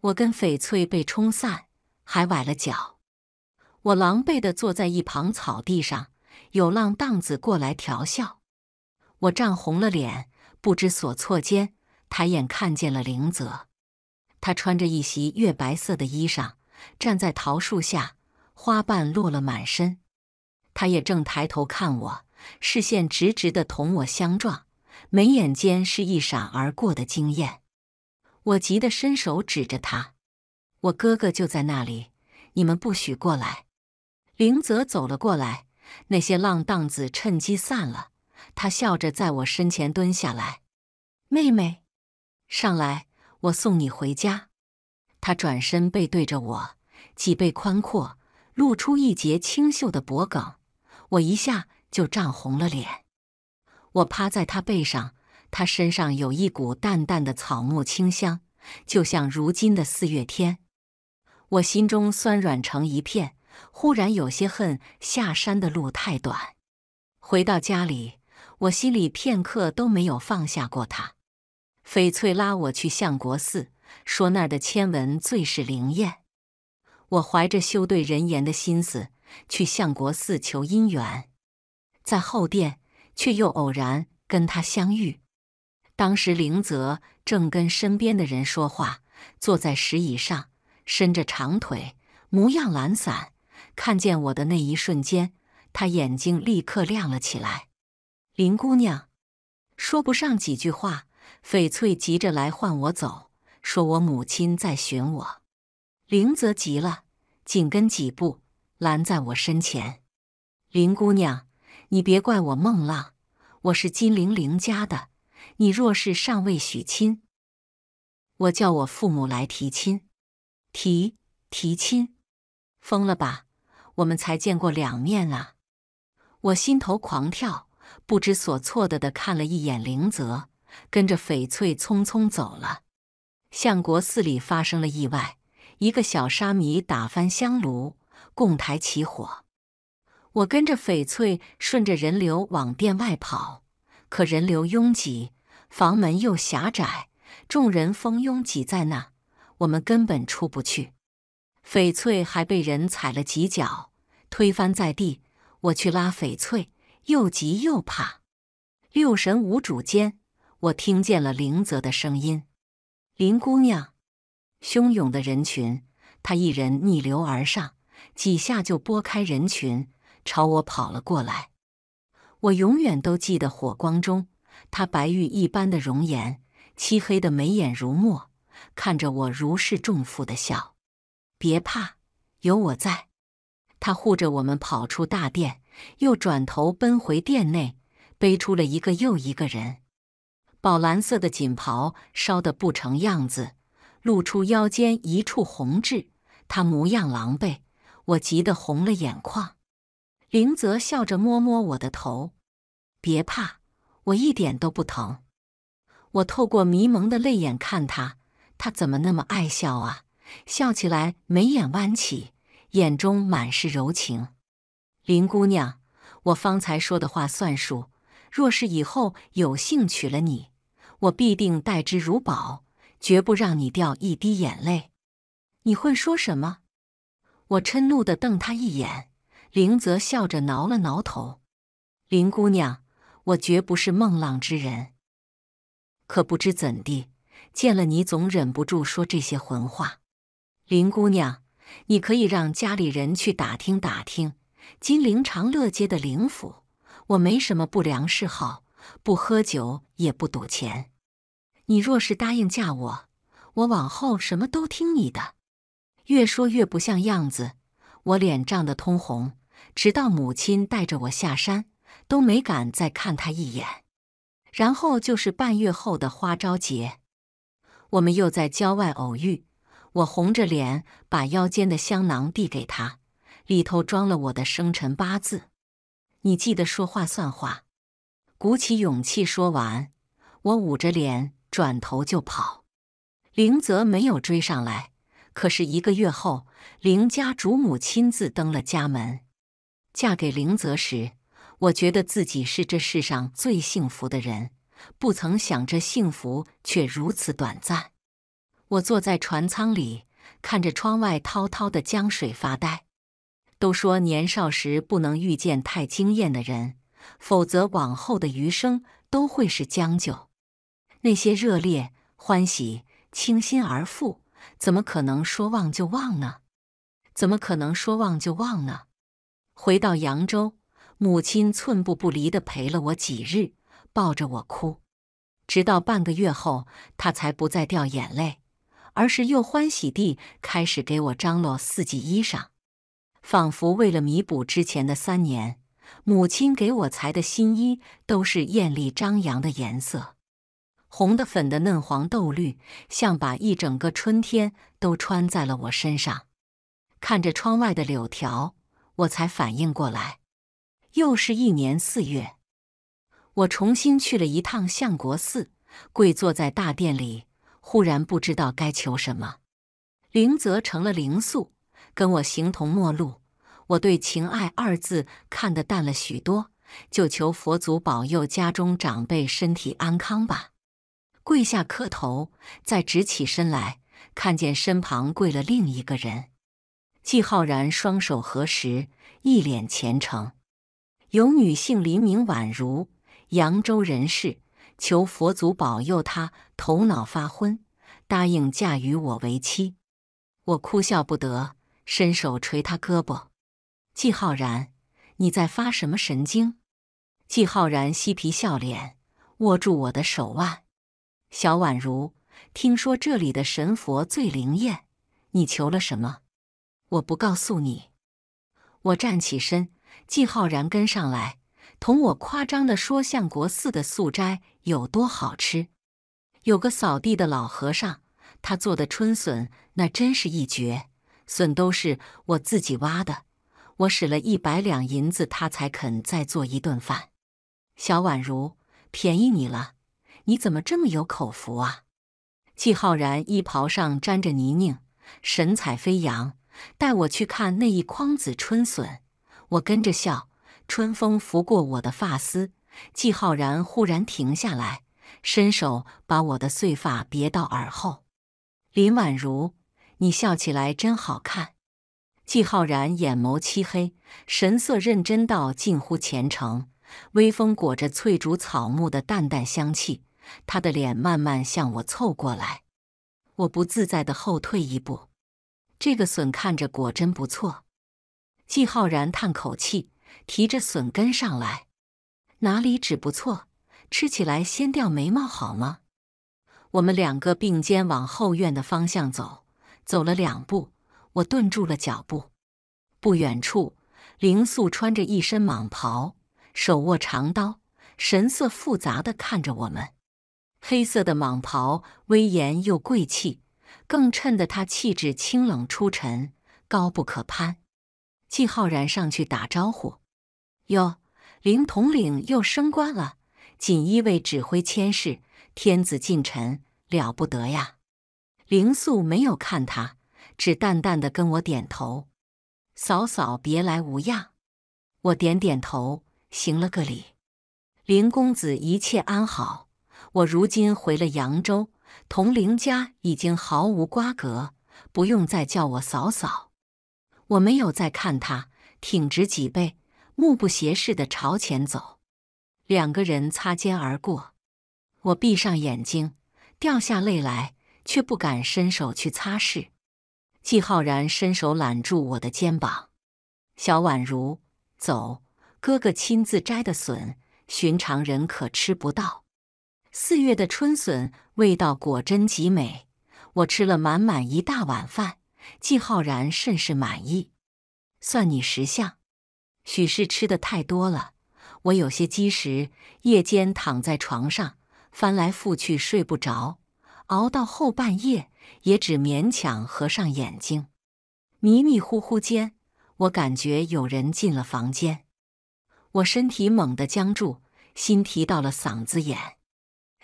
我跟翡翠被冲散，还崴了脚。我狼狈的坐在一旁草地上，有浪荡子过来调笑，我涨红了脸。不知所措间，抬眼看见了林泽。他穿着一袭月白色的衣裳，站在桃树下，花瓣落了满身。他也正抬头看我，视线直直的同我相撞，眉眼间是一闪而过的惊艳。我急得伸手指着他：“我哥哥就在那里，你们不许过来！”林泽走了过来，那些浪荡子趁机散了。他笑着在我身前蹲下来，“妹妹，上来，我送你回家。”他转身背对着我，脊背宽阔，露出一截清秀的脖梗。我一下就涨红了脸。我趴在他背上，他身上有一股淡淡的草木清香，就像如今的四月天。我心中酸软成一片，忽然有些恨下山的路太短。回到家里。我心里片刻都没有放下过他。翡翠拉我去相国寺，说那儿的千文最是灵验。我怀着修对人言的心思去相国寺求姻缘，在后殿却又偶然跟他相遇。当时灵泽正跟身边的人说话，坐在石椅上，伸着长腿，模样懒散。看见我的那一瞬间，他眼睛立刻亮了起来。林姑娘，说不上几句话，翡翠急着来唤我走，说我母亲在寻我。林则急了，紧跟几步，拦在我身前。林姑娘，你别怪我孟浪，我是金玲玲家的，你若是尚未许亲，我叫我父母来提亲，提提亲，疯了吧？我们才见过两面啊！我心头狂跳。不知所措的的看了一眼林泽，跟着翡翠匆匆走了。相国寺里发生了意外，一个小沙弥打翻香炉，供台起火。我跟着翡翠顺着人流往殿外跑，可人流拥挤，房门又狭窄，众人蜂拥挤在那，我们根本出不去。翡翠还被人踩了几脚，推翻在地。我去拉翡翠。又急又怕，六神无主间，我听见了林泽的声音：“林姑娘！”汹涌的人群，他一人逆流而上，几下就拨开人群，朝我跑了过来。我永远都记得火光中他白玉一般的容颜，漆黑的眉眼如墨，看着我如释重负的笑：“别怕，有我在。”他护着我们跑出大殿。又转头奔回殿内，背出了一个又一个人。宝蓝色的锦袍烧得不成样子，露出腰间一处红痣。他模样狼狈，我急得红了眼眶。林泽笑着摸摸我的头：“别怕，我一点都不疼。”我透过迷蒙的泪眼看他，他怎么那么爱笑啊？笑起来眉眼弯起，眼中满是柔情。林姑娘，我方才说的话算数。若是以后有幸娶了你，我必定待之如宝，绝不让你掉一滴眼泪。你会说什么？我嗔怒地瞪他一眼。林泽笑着挠了挠头。林姑娘，我绝不是孟浪之人，可不知怎地，见了你总忍不住说这些浑话。林姑娘，你可以让家里人去打听打听。金陵长乐街的凌府，我没什么不良嗜好，不喝酒也不赌钱。你若是答应嫁我，我往后什么都听你的。越说越不像样子，我脸涨得通红，直到母亲带着我下山，都没敢再看他一眼。然后就是半月后的花朝节，我们又在郊外偶遇，我红着脸把腰间的香囊递给他。里头装了我的生辰八字，你记得说话算话。鼓起勇气说完，我捂着脸转头就跑。林泽没有追上来，可是一个月后，林家主母亲自登了家门，嫁给林泽时，我觉得自己是这世上最幸福的人。不曾想这幸福却如此短暂。我坐在船舱里，看着窗外滔滔的江水发呆。都说年少时不能遇见太惊艳的人，否则往后的余生都会是将就。那些热烈、欢喜、倾心而赴，怎么可能说忘就忘呢？怎么可能说忘就忘呢？回到扬州，母亲寸步不离的陪了我几日，抱着我哭，直到半个月后，她才不再掉眼泪，而是又欢喜地开始给我张罗四季衣裳。仿佛为了弥补之前的三年，母亲给我裁的新衣都是艳丽张扬的颜色，红的、粉的、嫩黄、豆绿，像把一整个春天都穿在了我身上。看着窗外的柳条，我才反应过来，又是一年四月。我重新去了一趟相国寺，跪坐在大殿里，忽然不知道该求什么。灵泽成了灵素。跟我形同陌路，我对情爱二字看得淡了许多。就求佛祖保佑家中长辈身体安康吧。跪下磕头，再直起身来，看见身旁跪了另一个人，季浩然双手合十，一脸虔诚。有女性林明宛如，扬州人士，求佛祖保佑她头脑发昏，答应嫁与我为妻。我哭笑不得。伸手捶他胳膊，季浩然，你在发什么神经？季浩然嬉皮笑脸，握住我的手腕。小宛如，听说这里的神佛最灵验，你求了什么？我不告诉你。我站起身，季浩然跟上来，同我夸张的说：相国寺的素斋有多好吃？有个扫地的老和尚，他做的春笋那真是一绝。笋都是我自己挖的，我使了一百两银子，他才肯再做一顿饭。小婉如，便宜你了，你怎么这么有口福啊？季浩然衣袍上沾着泥泞，神采飞扬，带我去看那一筐子春笋，我跟着笑。春风拂过我的发丝，季浩然忽然停下来，伸手把我的碎发别到耳后。林婉如。你笑起来真好看，季浩然眼眸漆黑，神色认真到近乎虔诚。微风裹着翠竹草木的淡淡香气，他的脸慢慢向我凑过来，我不自在的后退一步。这个笋看着果真不错，季浩然叹口气，提着笋根上来。哪里只不错，吃起来先掉眉毛好吗？我们两个并肩往后院的方向走。走了两步，我顿住了脚步。不远处，林素穿着一身蟒袍，手握长刀，神色复杂的看着我们。黑色的蟒袍威严又贵气，更衬得他气质清冷出尘，高不可攀。季浩然上去打招呼：“哟，林统领又升官了，锦衣卫指挥千事，天子近臣，了不得呀！”林素没有看他，只淡淡的跟我点头：“嫂嫂，别来无恙。”我点点头，行了个礼。林公子一切安好。我如今回了扬州，同林家已经毫无瓜葛，不用再叫我嫂嫂。我没有再看他，挺直脊背，目不斜视的朝前走。两个人擦肩而过，我闭上眼睛，掉下泪来。却不敢伸手去擦拭。季浩然伸手揽住我的肩膀：“小宛如，走，哥哥亲自摘的笋，寻常人可吃不到。四月的春笋味道果真极美，我吃了满满一大碗饭。”季浩然甚是满意，算你识相。许是吃的太多了，我有些积食，夜间躺在床上翻来覆去睡不着。熬到后半夜，也只勉强合上眼睛。迷迷糊糊间，我感觉有人进了房间，我身体猛地僵住，心提到了嗓子眼。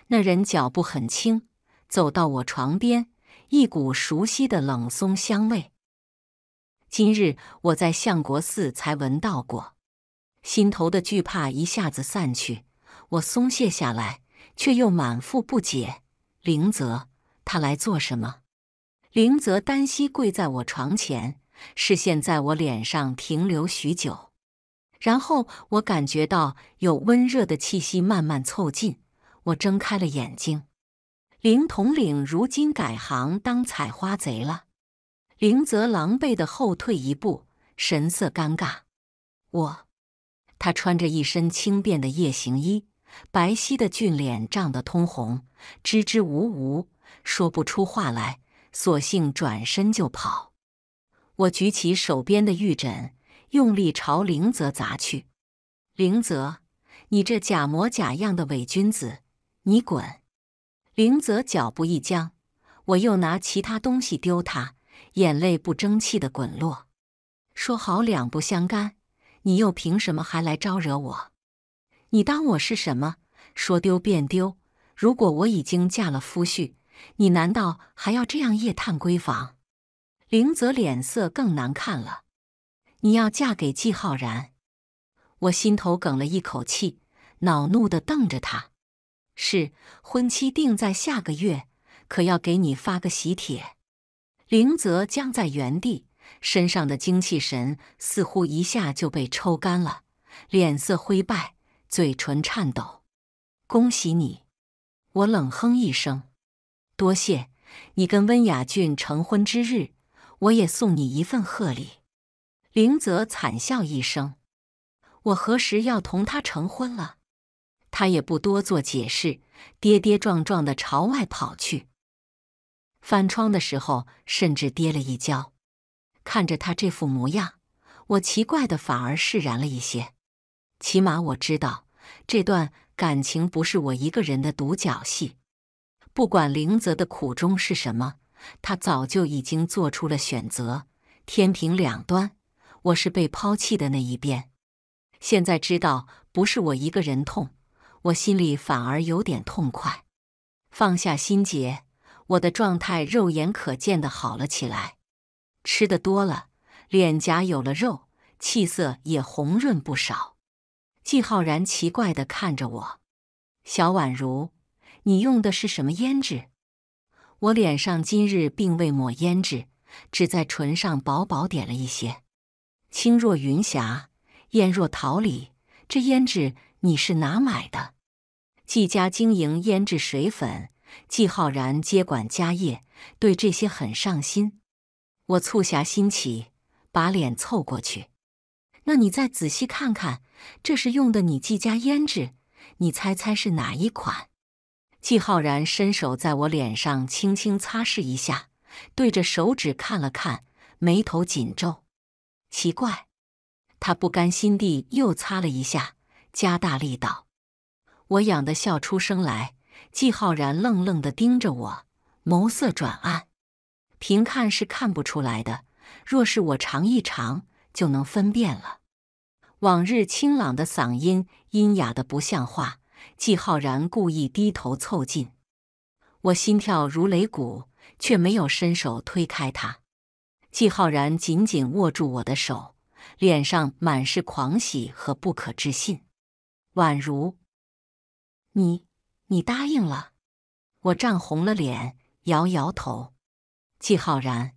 那人脚步很轻，走到我床边，一股熟悉的冷松香味。今日我在相国寺才闻到过，心头的惧怕一下子散去，我松懈下来，却又满腹不解。林泽，他来做什么？林泽单膝跪在我床前，视线在我脸上停留许久，然后我感觉到有温热的气息慢慢凑近。我睁开了眼睛。林统领如今改行当采花贼了。林泽狼狈的后退一步，神色尴尬。我，他穿着一身轻便的夜行衣，白皙的俊脸涨得通红。支支吾吾，说不出话来，索性转身就跑。我举起手边的玉枕，用力朝林泽砸去。林泽，你这假模假样的伪君子，你滚！林泽脚步一僵，我又拿其他东西丢他，眼泪不争气的滚落。说好两不相干，你又凭什么还来招惹我？你当我是什么？说丢便丢？如果我已经嫁了夫婿，你难道还要这样夜探闺房？林泽脸色更难看了。你要嫁给季浩然，我心头梗了一口气，恼怒的瞪着他。是，婚期定在下个月，可要给你发个喜帖。林泽僵在原地，身上的精气神似乎一下就被抽干了，脸色灰败，嘴唇颤抖。恭喜你。我冷哼一声：“多谢你跟温雅俊成婚之日，我也送你一份贺礼。”林泽惨笑一声：“我何时要同他成婚了？”他也不多做解释，跌跌撞撞的朝外跑去。翻窗的时候，甚至跌了一跤。看着他这副模样，我奇怪的反而释然了一些。起码我知道这段。感情不是我一个人的独角戏，不管林泽的苦衷是什么，他早就已经做出了选择。天平两端，我是被抛弃的那一边。现在知道不是我一个人痛，我心里反而有点痛快，放下心结，我的状态肉眼可见的好了起来，吃的多了，脸颊有了肉，气色也红润不少。季浩然奇怪地看着我：“小婉如，你用的是什么胭脂？”我脸上今日并未抹胭脂，只在唇上薄薄点了一些。轻若云霞，艳若桃李，这胭脂你是哪买的？季家经营胭脂水粉，季浩然接管家业，对这些很上心。我促狭心起，把脸凑过去。那你再仔细看看，这是用的你季家胭脂，你猜猜是哪一款？季浩然伸手在我脸上轻轻擦拭一下，对着手指看了看，眉头紧皱，奇怪。他不甘心地又擦了一下，加大力道。我痒得笑出声来，季浩然愣愣地盯着我，眸色转暗。平看是看不出来的，若是我尝一尝，就能分辨了。往日清朗的嗓音阴哑的不像话。季浩然故意低头凑近，我心跳如擂鼓，却没有伸手推开他。季浩然紧紧握住我的手，脸上满是狂喜和不可置信，宛如你你答应了。我涨红了脸，摇摇头。季浩然，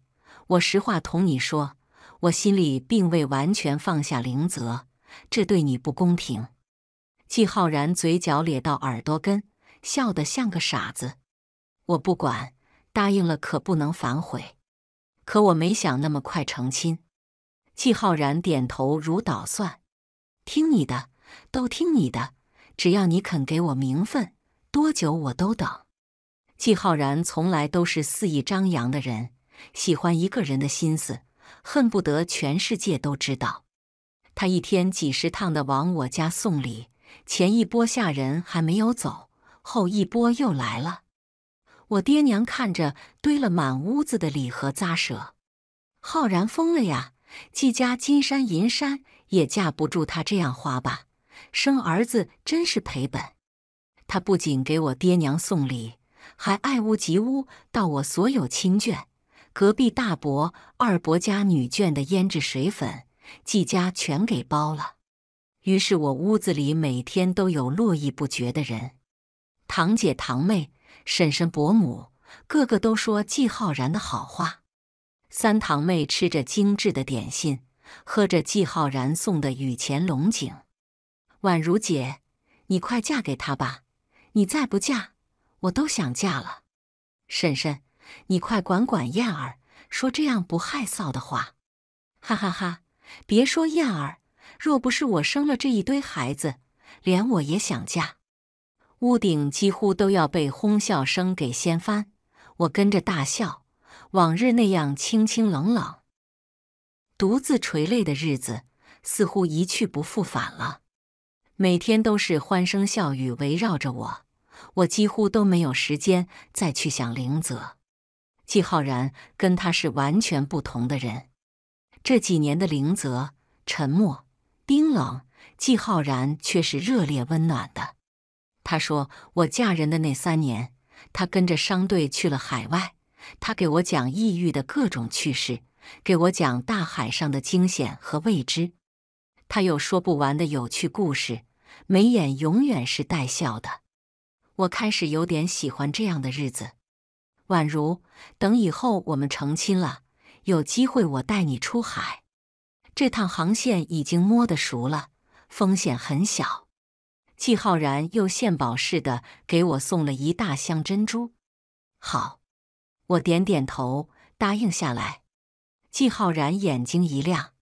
我实话同你说，我心里并未完全放下林泽。这对你不公平。季浩然嘴角咧到耳朵根，笑得像个傻子。我不管，答应了可不能反悔。可我没想那么快成亲。季浩然点头如捣蒜，听你的，都听你的。只要你肯给我名分，多久我都等。季浩然从来都是肆意张扬的人，喜欢一个人的心思，恨不得全世界都知道。他一天几十趟的往我家送礼，前一波下人还没有走，后一波又来了。我爹娘看着堆了满屋子的礼盒，咂舌：浩然疯了呀！季家金山银山也架不住他这样花吧？生儿子真是赔本。他不仅给我爹娘送礼，还爱屋及乌，到我所有亲眷、隔壁大伯、二伯家女眷的胭脂水粉。季家全给包了，于是我屋子里每天都有络绎不绝的人，堂姐、堂妹、婶婶、伯母，个个都说季浩然的好话。三堂妹吃着精致的点心，喝着季浩然送的雨前龙井，宛如姐，你快嫁给他吧！你再不嫁，我都想嫁了。婶婶，你快管管燕儿，说这样不害臊的话！哈哈哈。别说燕儿，若不是我生了这一堆孩子，连我也想嫁。屋顶几乎都要被哄笑声给掀翻，我跟着大笑。往日那样清清冷冷、独自垂泪的日子，似乎一去不复返了。每天都是欢声笑语围绕着我，我几乎都没有时间再去想林泽、季浩然，跟他是完全不同的人。这几年的林泽沉默、冰冷，季浩然却是热烈、温暖的。他说：“我嫁人的那三年，他跟着商队去了海外。他给我讲异域的各种趣事，给我讲大海上的惊险和未知。他有说不完的有趣故事，眉眼永远是带笑的。我开始有点喜欢这样的日子，宛如等以后我们成亲了。”有机会我带你出海，这趟航线已经摸得熟了，风险很小。季浩然又献宝似的给我送了一大箱珍珠。好，我点点头答应下来。季浩然眼睛一亮：“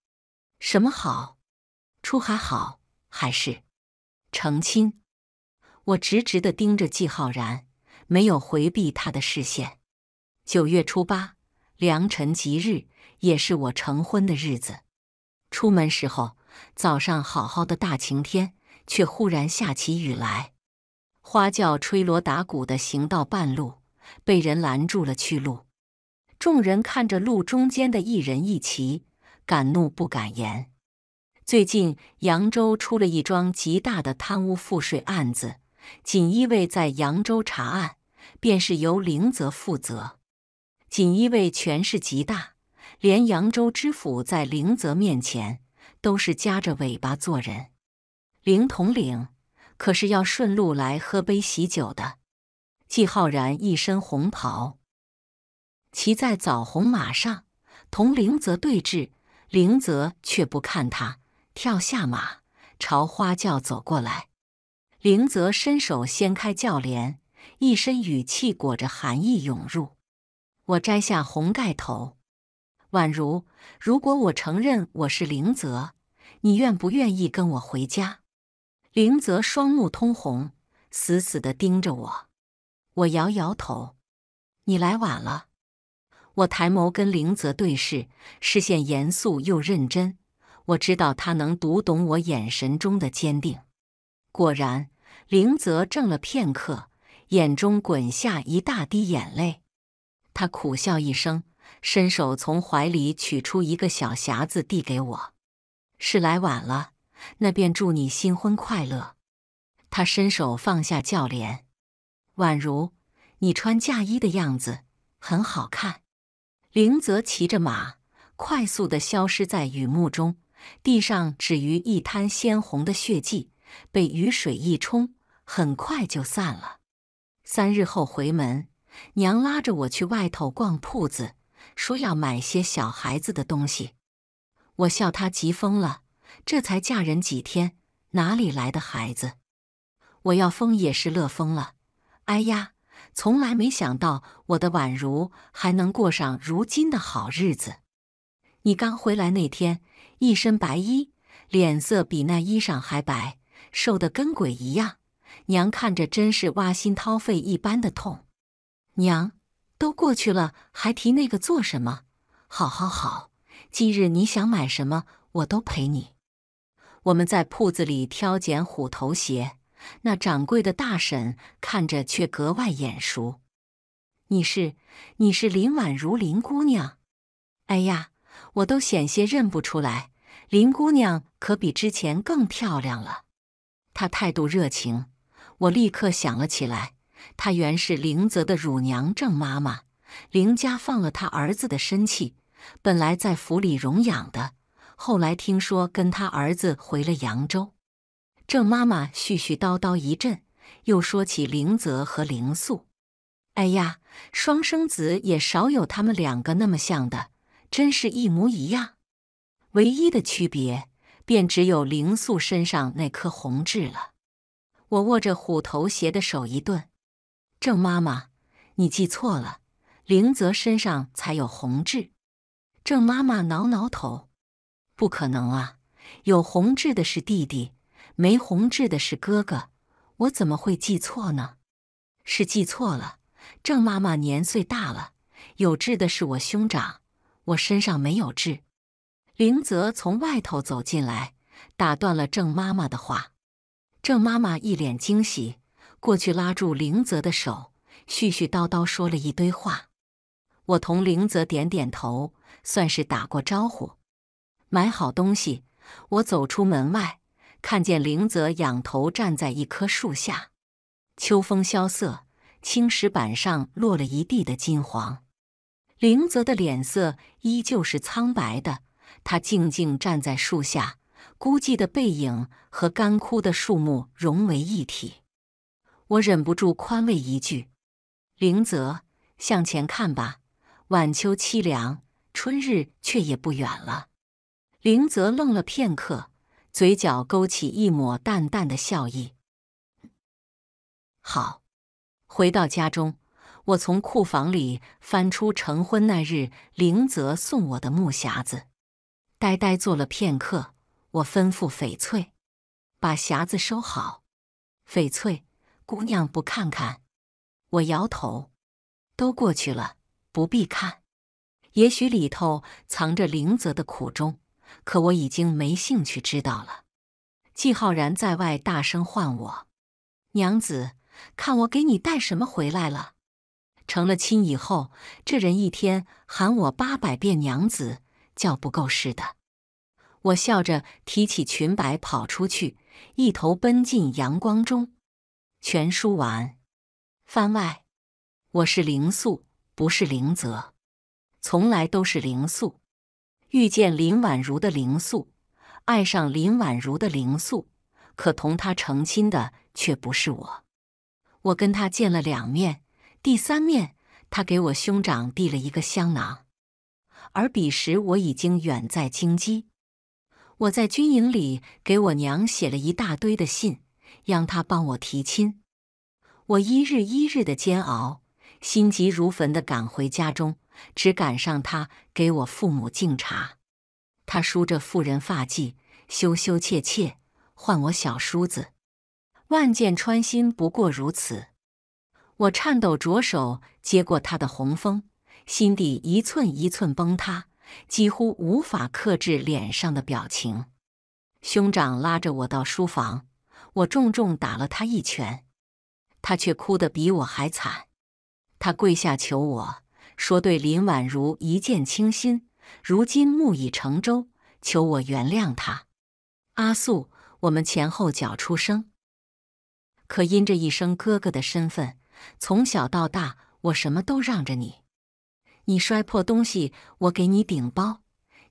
什么好？出海好，还是成亲？”我直直的盯着季浩然，没有回避他的视线。九月初八。良辰吉日，也是我成婚的日子。出门时候，早上好好的大晴天，却忽然下起雨来。花轿吹锣打鼓的行到半路，被人拦住了去路。众人看着路中间的一人一骑，敢怒不敢言。最近扬州出了一桩极大的贪污赋税案子，锦衣卫在扬州查案，便是由林泽负责。锦衣卫权势极大，连扬州知府在凌泽面前都是夹着尾巴做人。凌统领可是要顺路来喝杯喜酒的。季浩然一身红袍，骑在枣红马上，同凌泽对峙。凌泽却不看他，跳下马，朝花轿走过来。凌泽伸手掀开轿帘，一身雨气裹着寒意涌入。我摘下红盖头，宛如。如果我承认我是林泽，你愿不愿意跟我回家？林泽双目通红，死死的盯着我。我摇摇头。你来晚了。我抬眸跟林泽对视，视线严肃又认真。我知道他能读懂我眼神中的坚定。果然，林泽怔了片刻，眼中滚下一大滴眼泪。他苦笑一声，伸手从怀里取出一个小匣子递给我：“是来晚了，那便祝你新婚快乐。”他伸手放下轿帘，宛如你穿嫁衣的样子，很好看。林泽骑着马，快速的消失在雨幕中，地上止于一滩鲜红的血迹，被雨水一冲，很快就散了。三日后回门。娘拉着我去外头逛铺子，说要买些小孩子的东西。我笑她急疯了，这才嫁人几天，哪里来的孩子？我要疯也是乐疯了。哎呀，从来没想到我的宛如还能过上如今的好日子。你刚回来那天，一身白衣，脸色比那衣裳还白，瘦得跟鬼一样。娘看着真是挖心掏肺一般的痛。娘，都过去了，还提那个做什么？好好好，今日你想买什么，我都陪你。我们在铺子里挑拣虎头鞋，那掌柜的大婶看着却格外眼熟。你是你是林婉如林姑娘？哎呀，我都险些认不出来。林姑娘可比之前更漂亮了。她态度热情，我立刻想了起来。她原是凌泽的乳娘郑妈妈，凌家放了他儿子的身契，本来在府里荣养的，后来听说跟他儿子回了扬州。郑妈妈絮絮叨叨一阵，又说起凌泽和凌素。哎呀，双生子也少有他们两个那么像的，真是一模一样。唯一的区别，便只有凌素身上那颗红痣了。我握着虎头鞋的手一顿。郑妈妈，你记错了，林泽身上才有红痣。郑妈妈挠挠头，不可能啊，有红痣的是弟弟，没红痣的是哥哥，我怎么会记错呢？是记错了。郑妈妈年岁大了，有痣的是我兄长，我身上没有痣。林泽从外头走进来，打断了郑妈妈的话。郑妈妈一脸惊喜。过去拉住林泽的手，絮絮叨叨说了一堆话。我同林泽点点头，算是打过招呼。买好东西，我走出门外，看见林泽仰头站在一棵树下。秋风萧瑟，青石板上落了一地的金黄。林泽的脸色依旧是苍白的，他静静站在树下，孤寂的背影和干枯的树木融为一体。我忍不住宽慰一句：“林泽，向前看吧，晚秋凄凉，春日却也不远了。”林泽愣了片刻，嘴角勾起一抹淡淡的笑意。好，回到家中，我从库房里翻出成婚那日林泽送我的木匣子，呆呆坐了片刻，我吩咐翡翠把匣子收好。翡翠。姑娘，不看看？我摇头，都过去了，不必看。也许里头藏着林泽的苦衷，可我已经没兴趣知道了。季浩然在外大声唤我：“娘子，看我给你带什么回来了！”成了亲以后，这人一天喊我八百遍“娘子”，叫不够似的。我笑着提起裙摆跑出去，一头奔进阳光中。全书完。番外，我是灵素，不是灵泽，从来都是灵素。遇见林婉如的灵素，爱上林婉如的灵素，可同他成亲的却不是我。我跟他见了两面，第三面他给我兄长递了一个香囊，而彼时我已经远在京畿。我在军营里给我娘写了一大堆的信。让他帮我提亲，我一日一日的煎熬，心急如焚的赶回家中，只赶上他给我父母敬茶。他梳着妇人发髻，羞羞怯怯唤我小叔子。万箭穿心，不过如此。我颤抖着手接过他的红封，心底一寸一寸崩塌，几乎无法克制脸上的表情。兄长拉着我到书房。我重重打了他一拳，他却哭得比我还惨。他跪下求我说：“对林宛如一见倾心，如今木已成舟，求我原谅他。”阿素，我们前后脚出生，可因这一声哥哥的身份，从小到大我什么都让着你。你摔破东西，我给你顶包；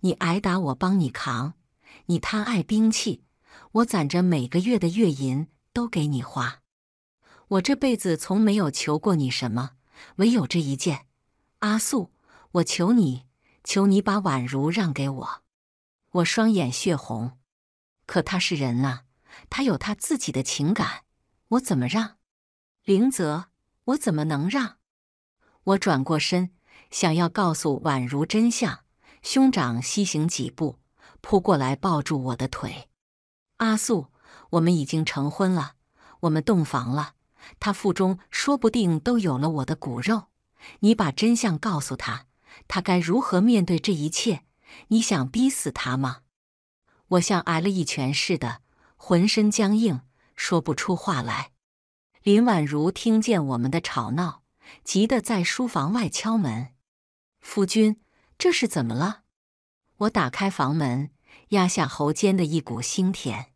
你挨打，我帮你扛；你贪爱兵器。我攒着每个月的月银都给你花，我这辈子从没有求过你什么，唯有这一件。阿素，我求你，求你把宛如让给我。我双眼血红，可他是人啊，他有他自己的情感，我怎么让？林泽，我怎么能让？我转过身，想要告诉宛如真相。兄长，西行几步，扑过来抱住我的腿。阿素，我们已经成婚了，我们洞房了，他腹中说不定都有了我的骨肉。你把真相告诉他，他该如何面对这一切？你想逼死他吗？我像挨了一拳似的，浑身僵硬，说不出话来。林婉如听见我们的吵闹，急得在书房外敲门：“夫君，这是怎么了？”我打开房门。压下喉间的一股腥甜，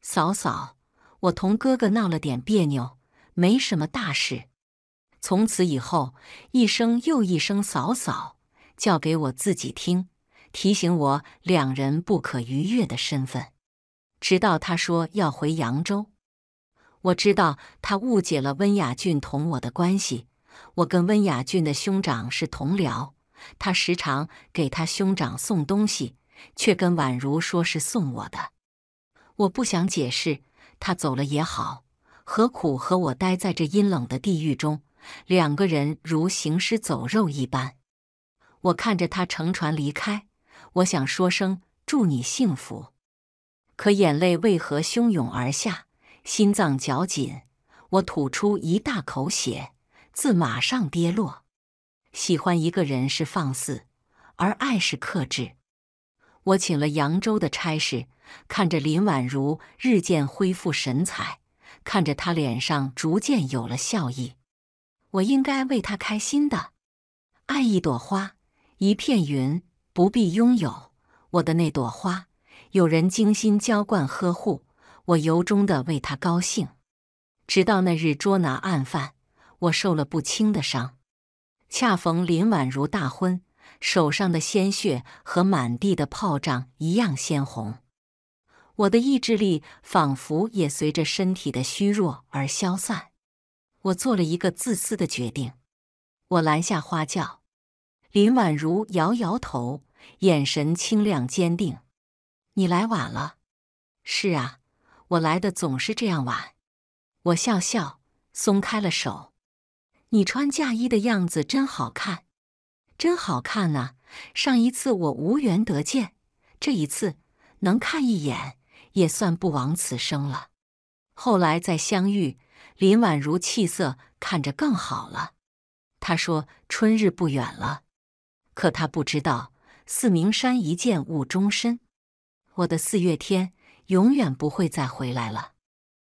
嫂嫂，我同哥哥闹了点别扭，没什么大事。从此以后，一声又一声“嫂嫂”，叫给我自己听，提醒我两人不可逾越的身份。直到他说要回扬州，我知道他误解了温雅俊同我的关系。我跟温雅俊的兄长是同僚，他时常给他兄长送东西。却跟宛如说是送我的，我不想解释。他走了也好，何苦和我待在这阴冷的地狱中？两个人如行尸走肉一般。我看着他乘船离开，我想说声祝你幸福，可眼泪为何汹涌而下？心脏绞紧，我吐出一大口血，字马上跌落。喜欢一个人是放肆，而爱是克制。我请了扬州的差事，看着林婉如日渐恢复神采，看着她脸上逐渐有了笑意，我应该为她开心的。爱一朵花，一片云，不必拥有。我的那朵花，有人精心浇灌呵护，我由衷的为她高兴。直到那日捉拿案犯，我受了不轻的伤，恰逢林婉如大婚。手上的鲜血和满地的炮仗一样鲜红，我的意志力仿佛也随着身体的虚弱而消散。我做了一个自私的决定，我拦下花轿。林婉如摇摇头，眼神清亮坚定：“你来晚了。”“是啊，我来的总是这样晚。”我笑笑，松开了手。“你穿嫁衣的样子真好看。”真好看啊！上一次我无缘得见，这一次能看一眼，也算不枉此生了。后来再相遇，林婉如气色看着更好了。他说春日不远了，可他不知道四明山一见误终身。我的四月天永远不会再回来了。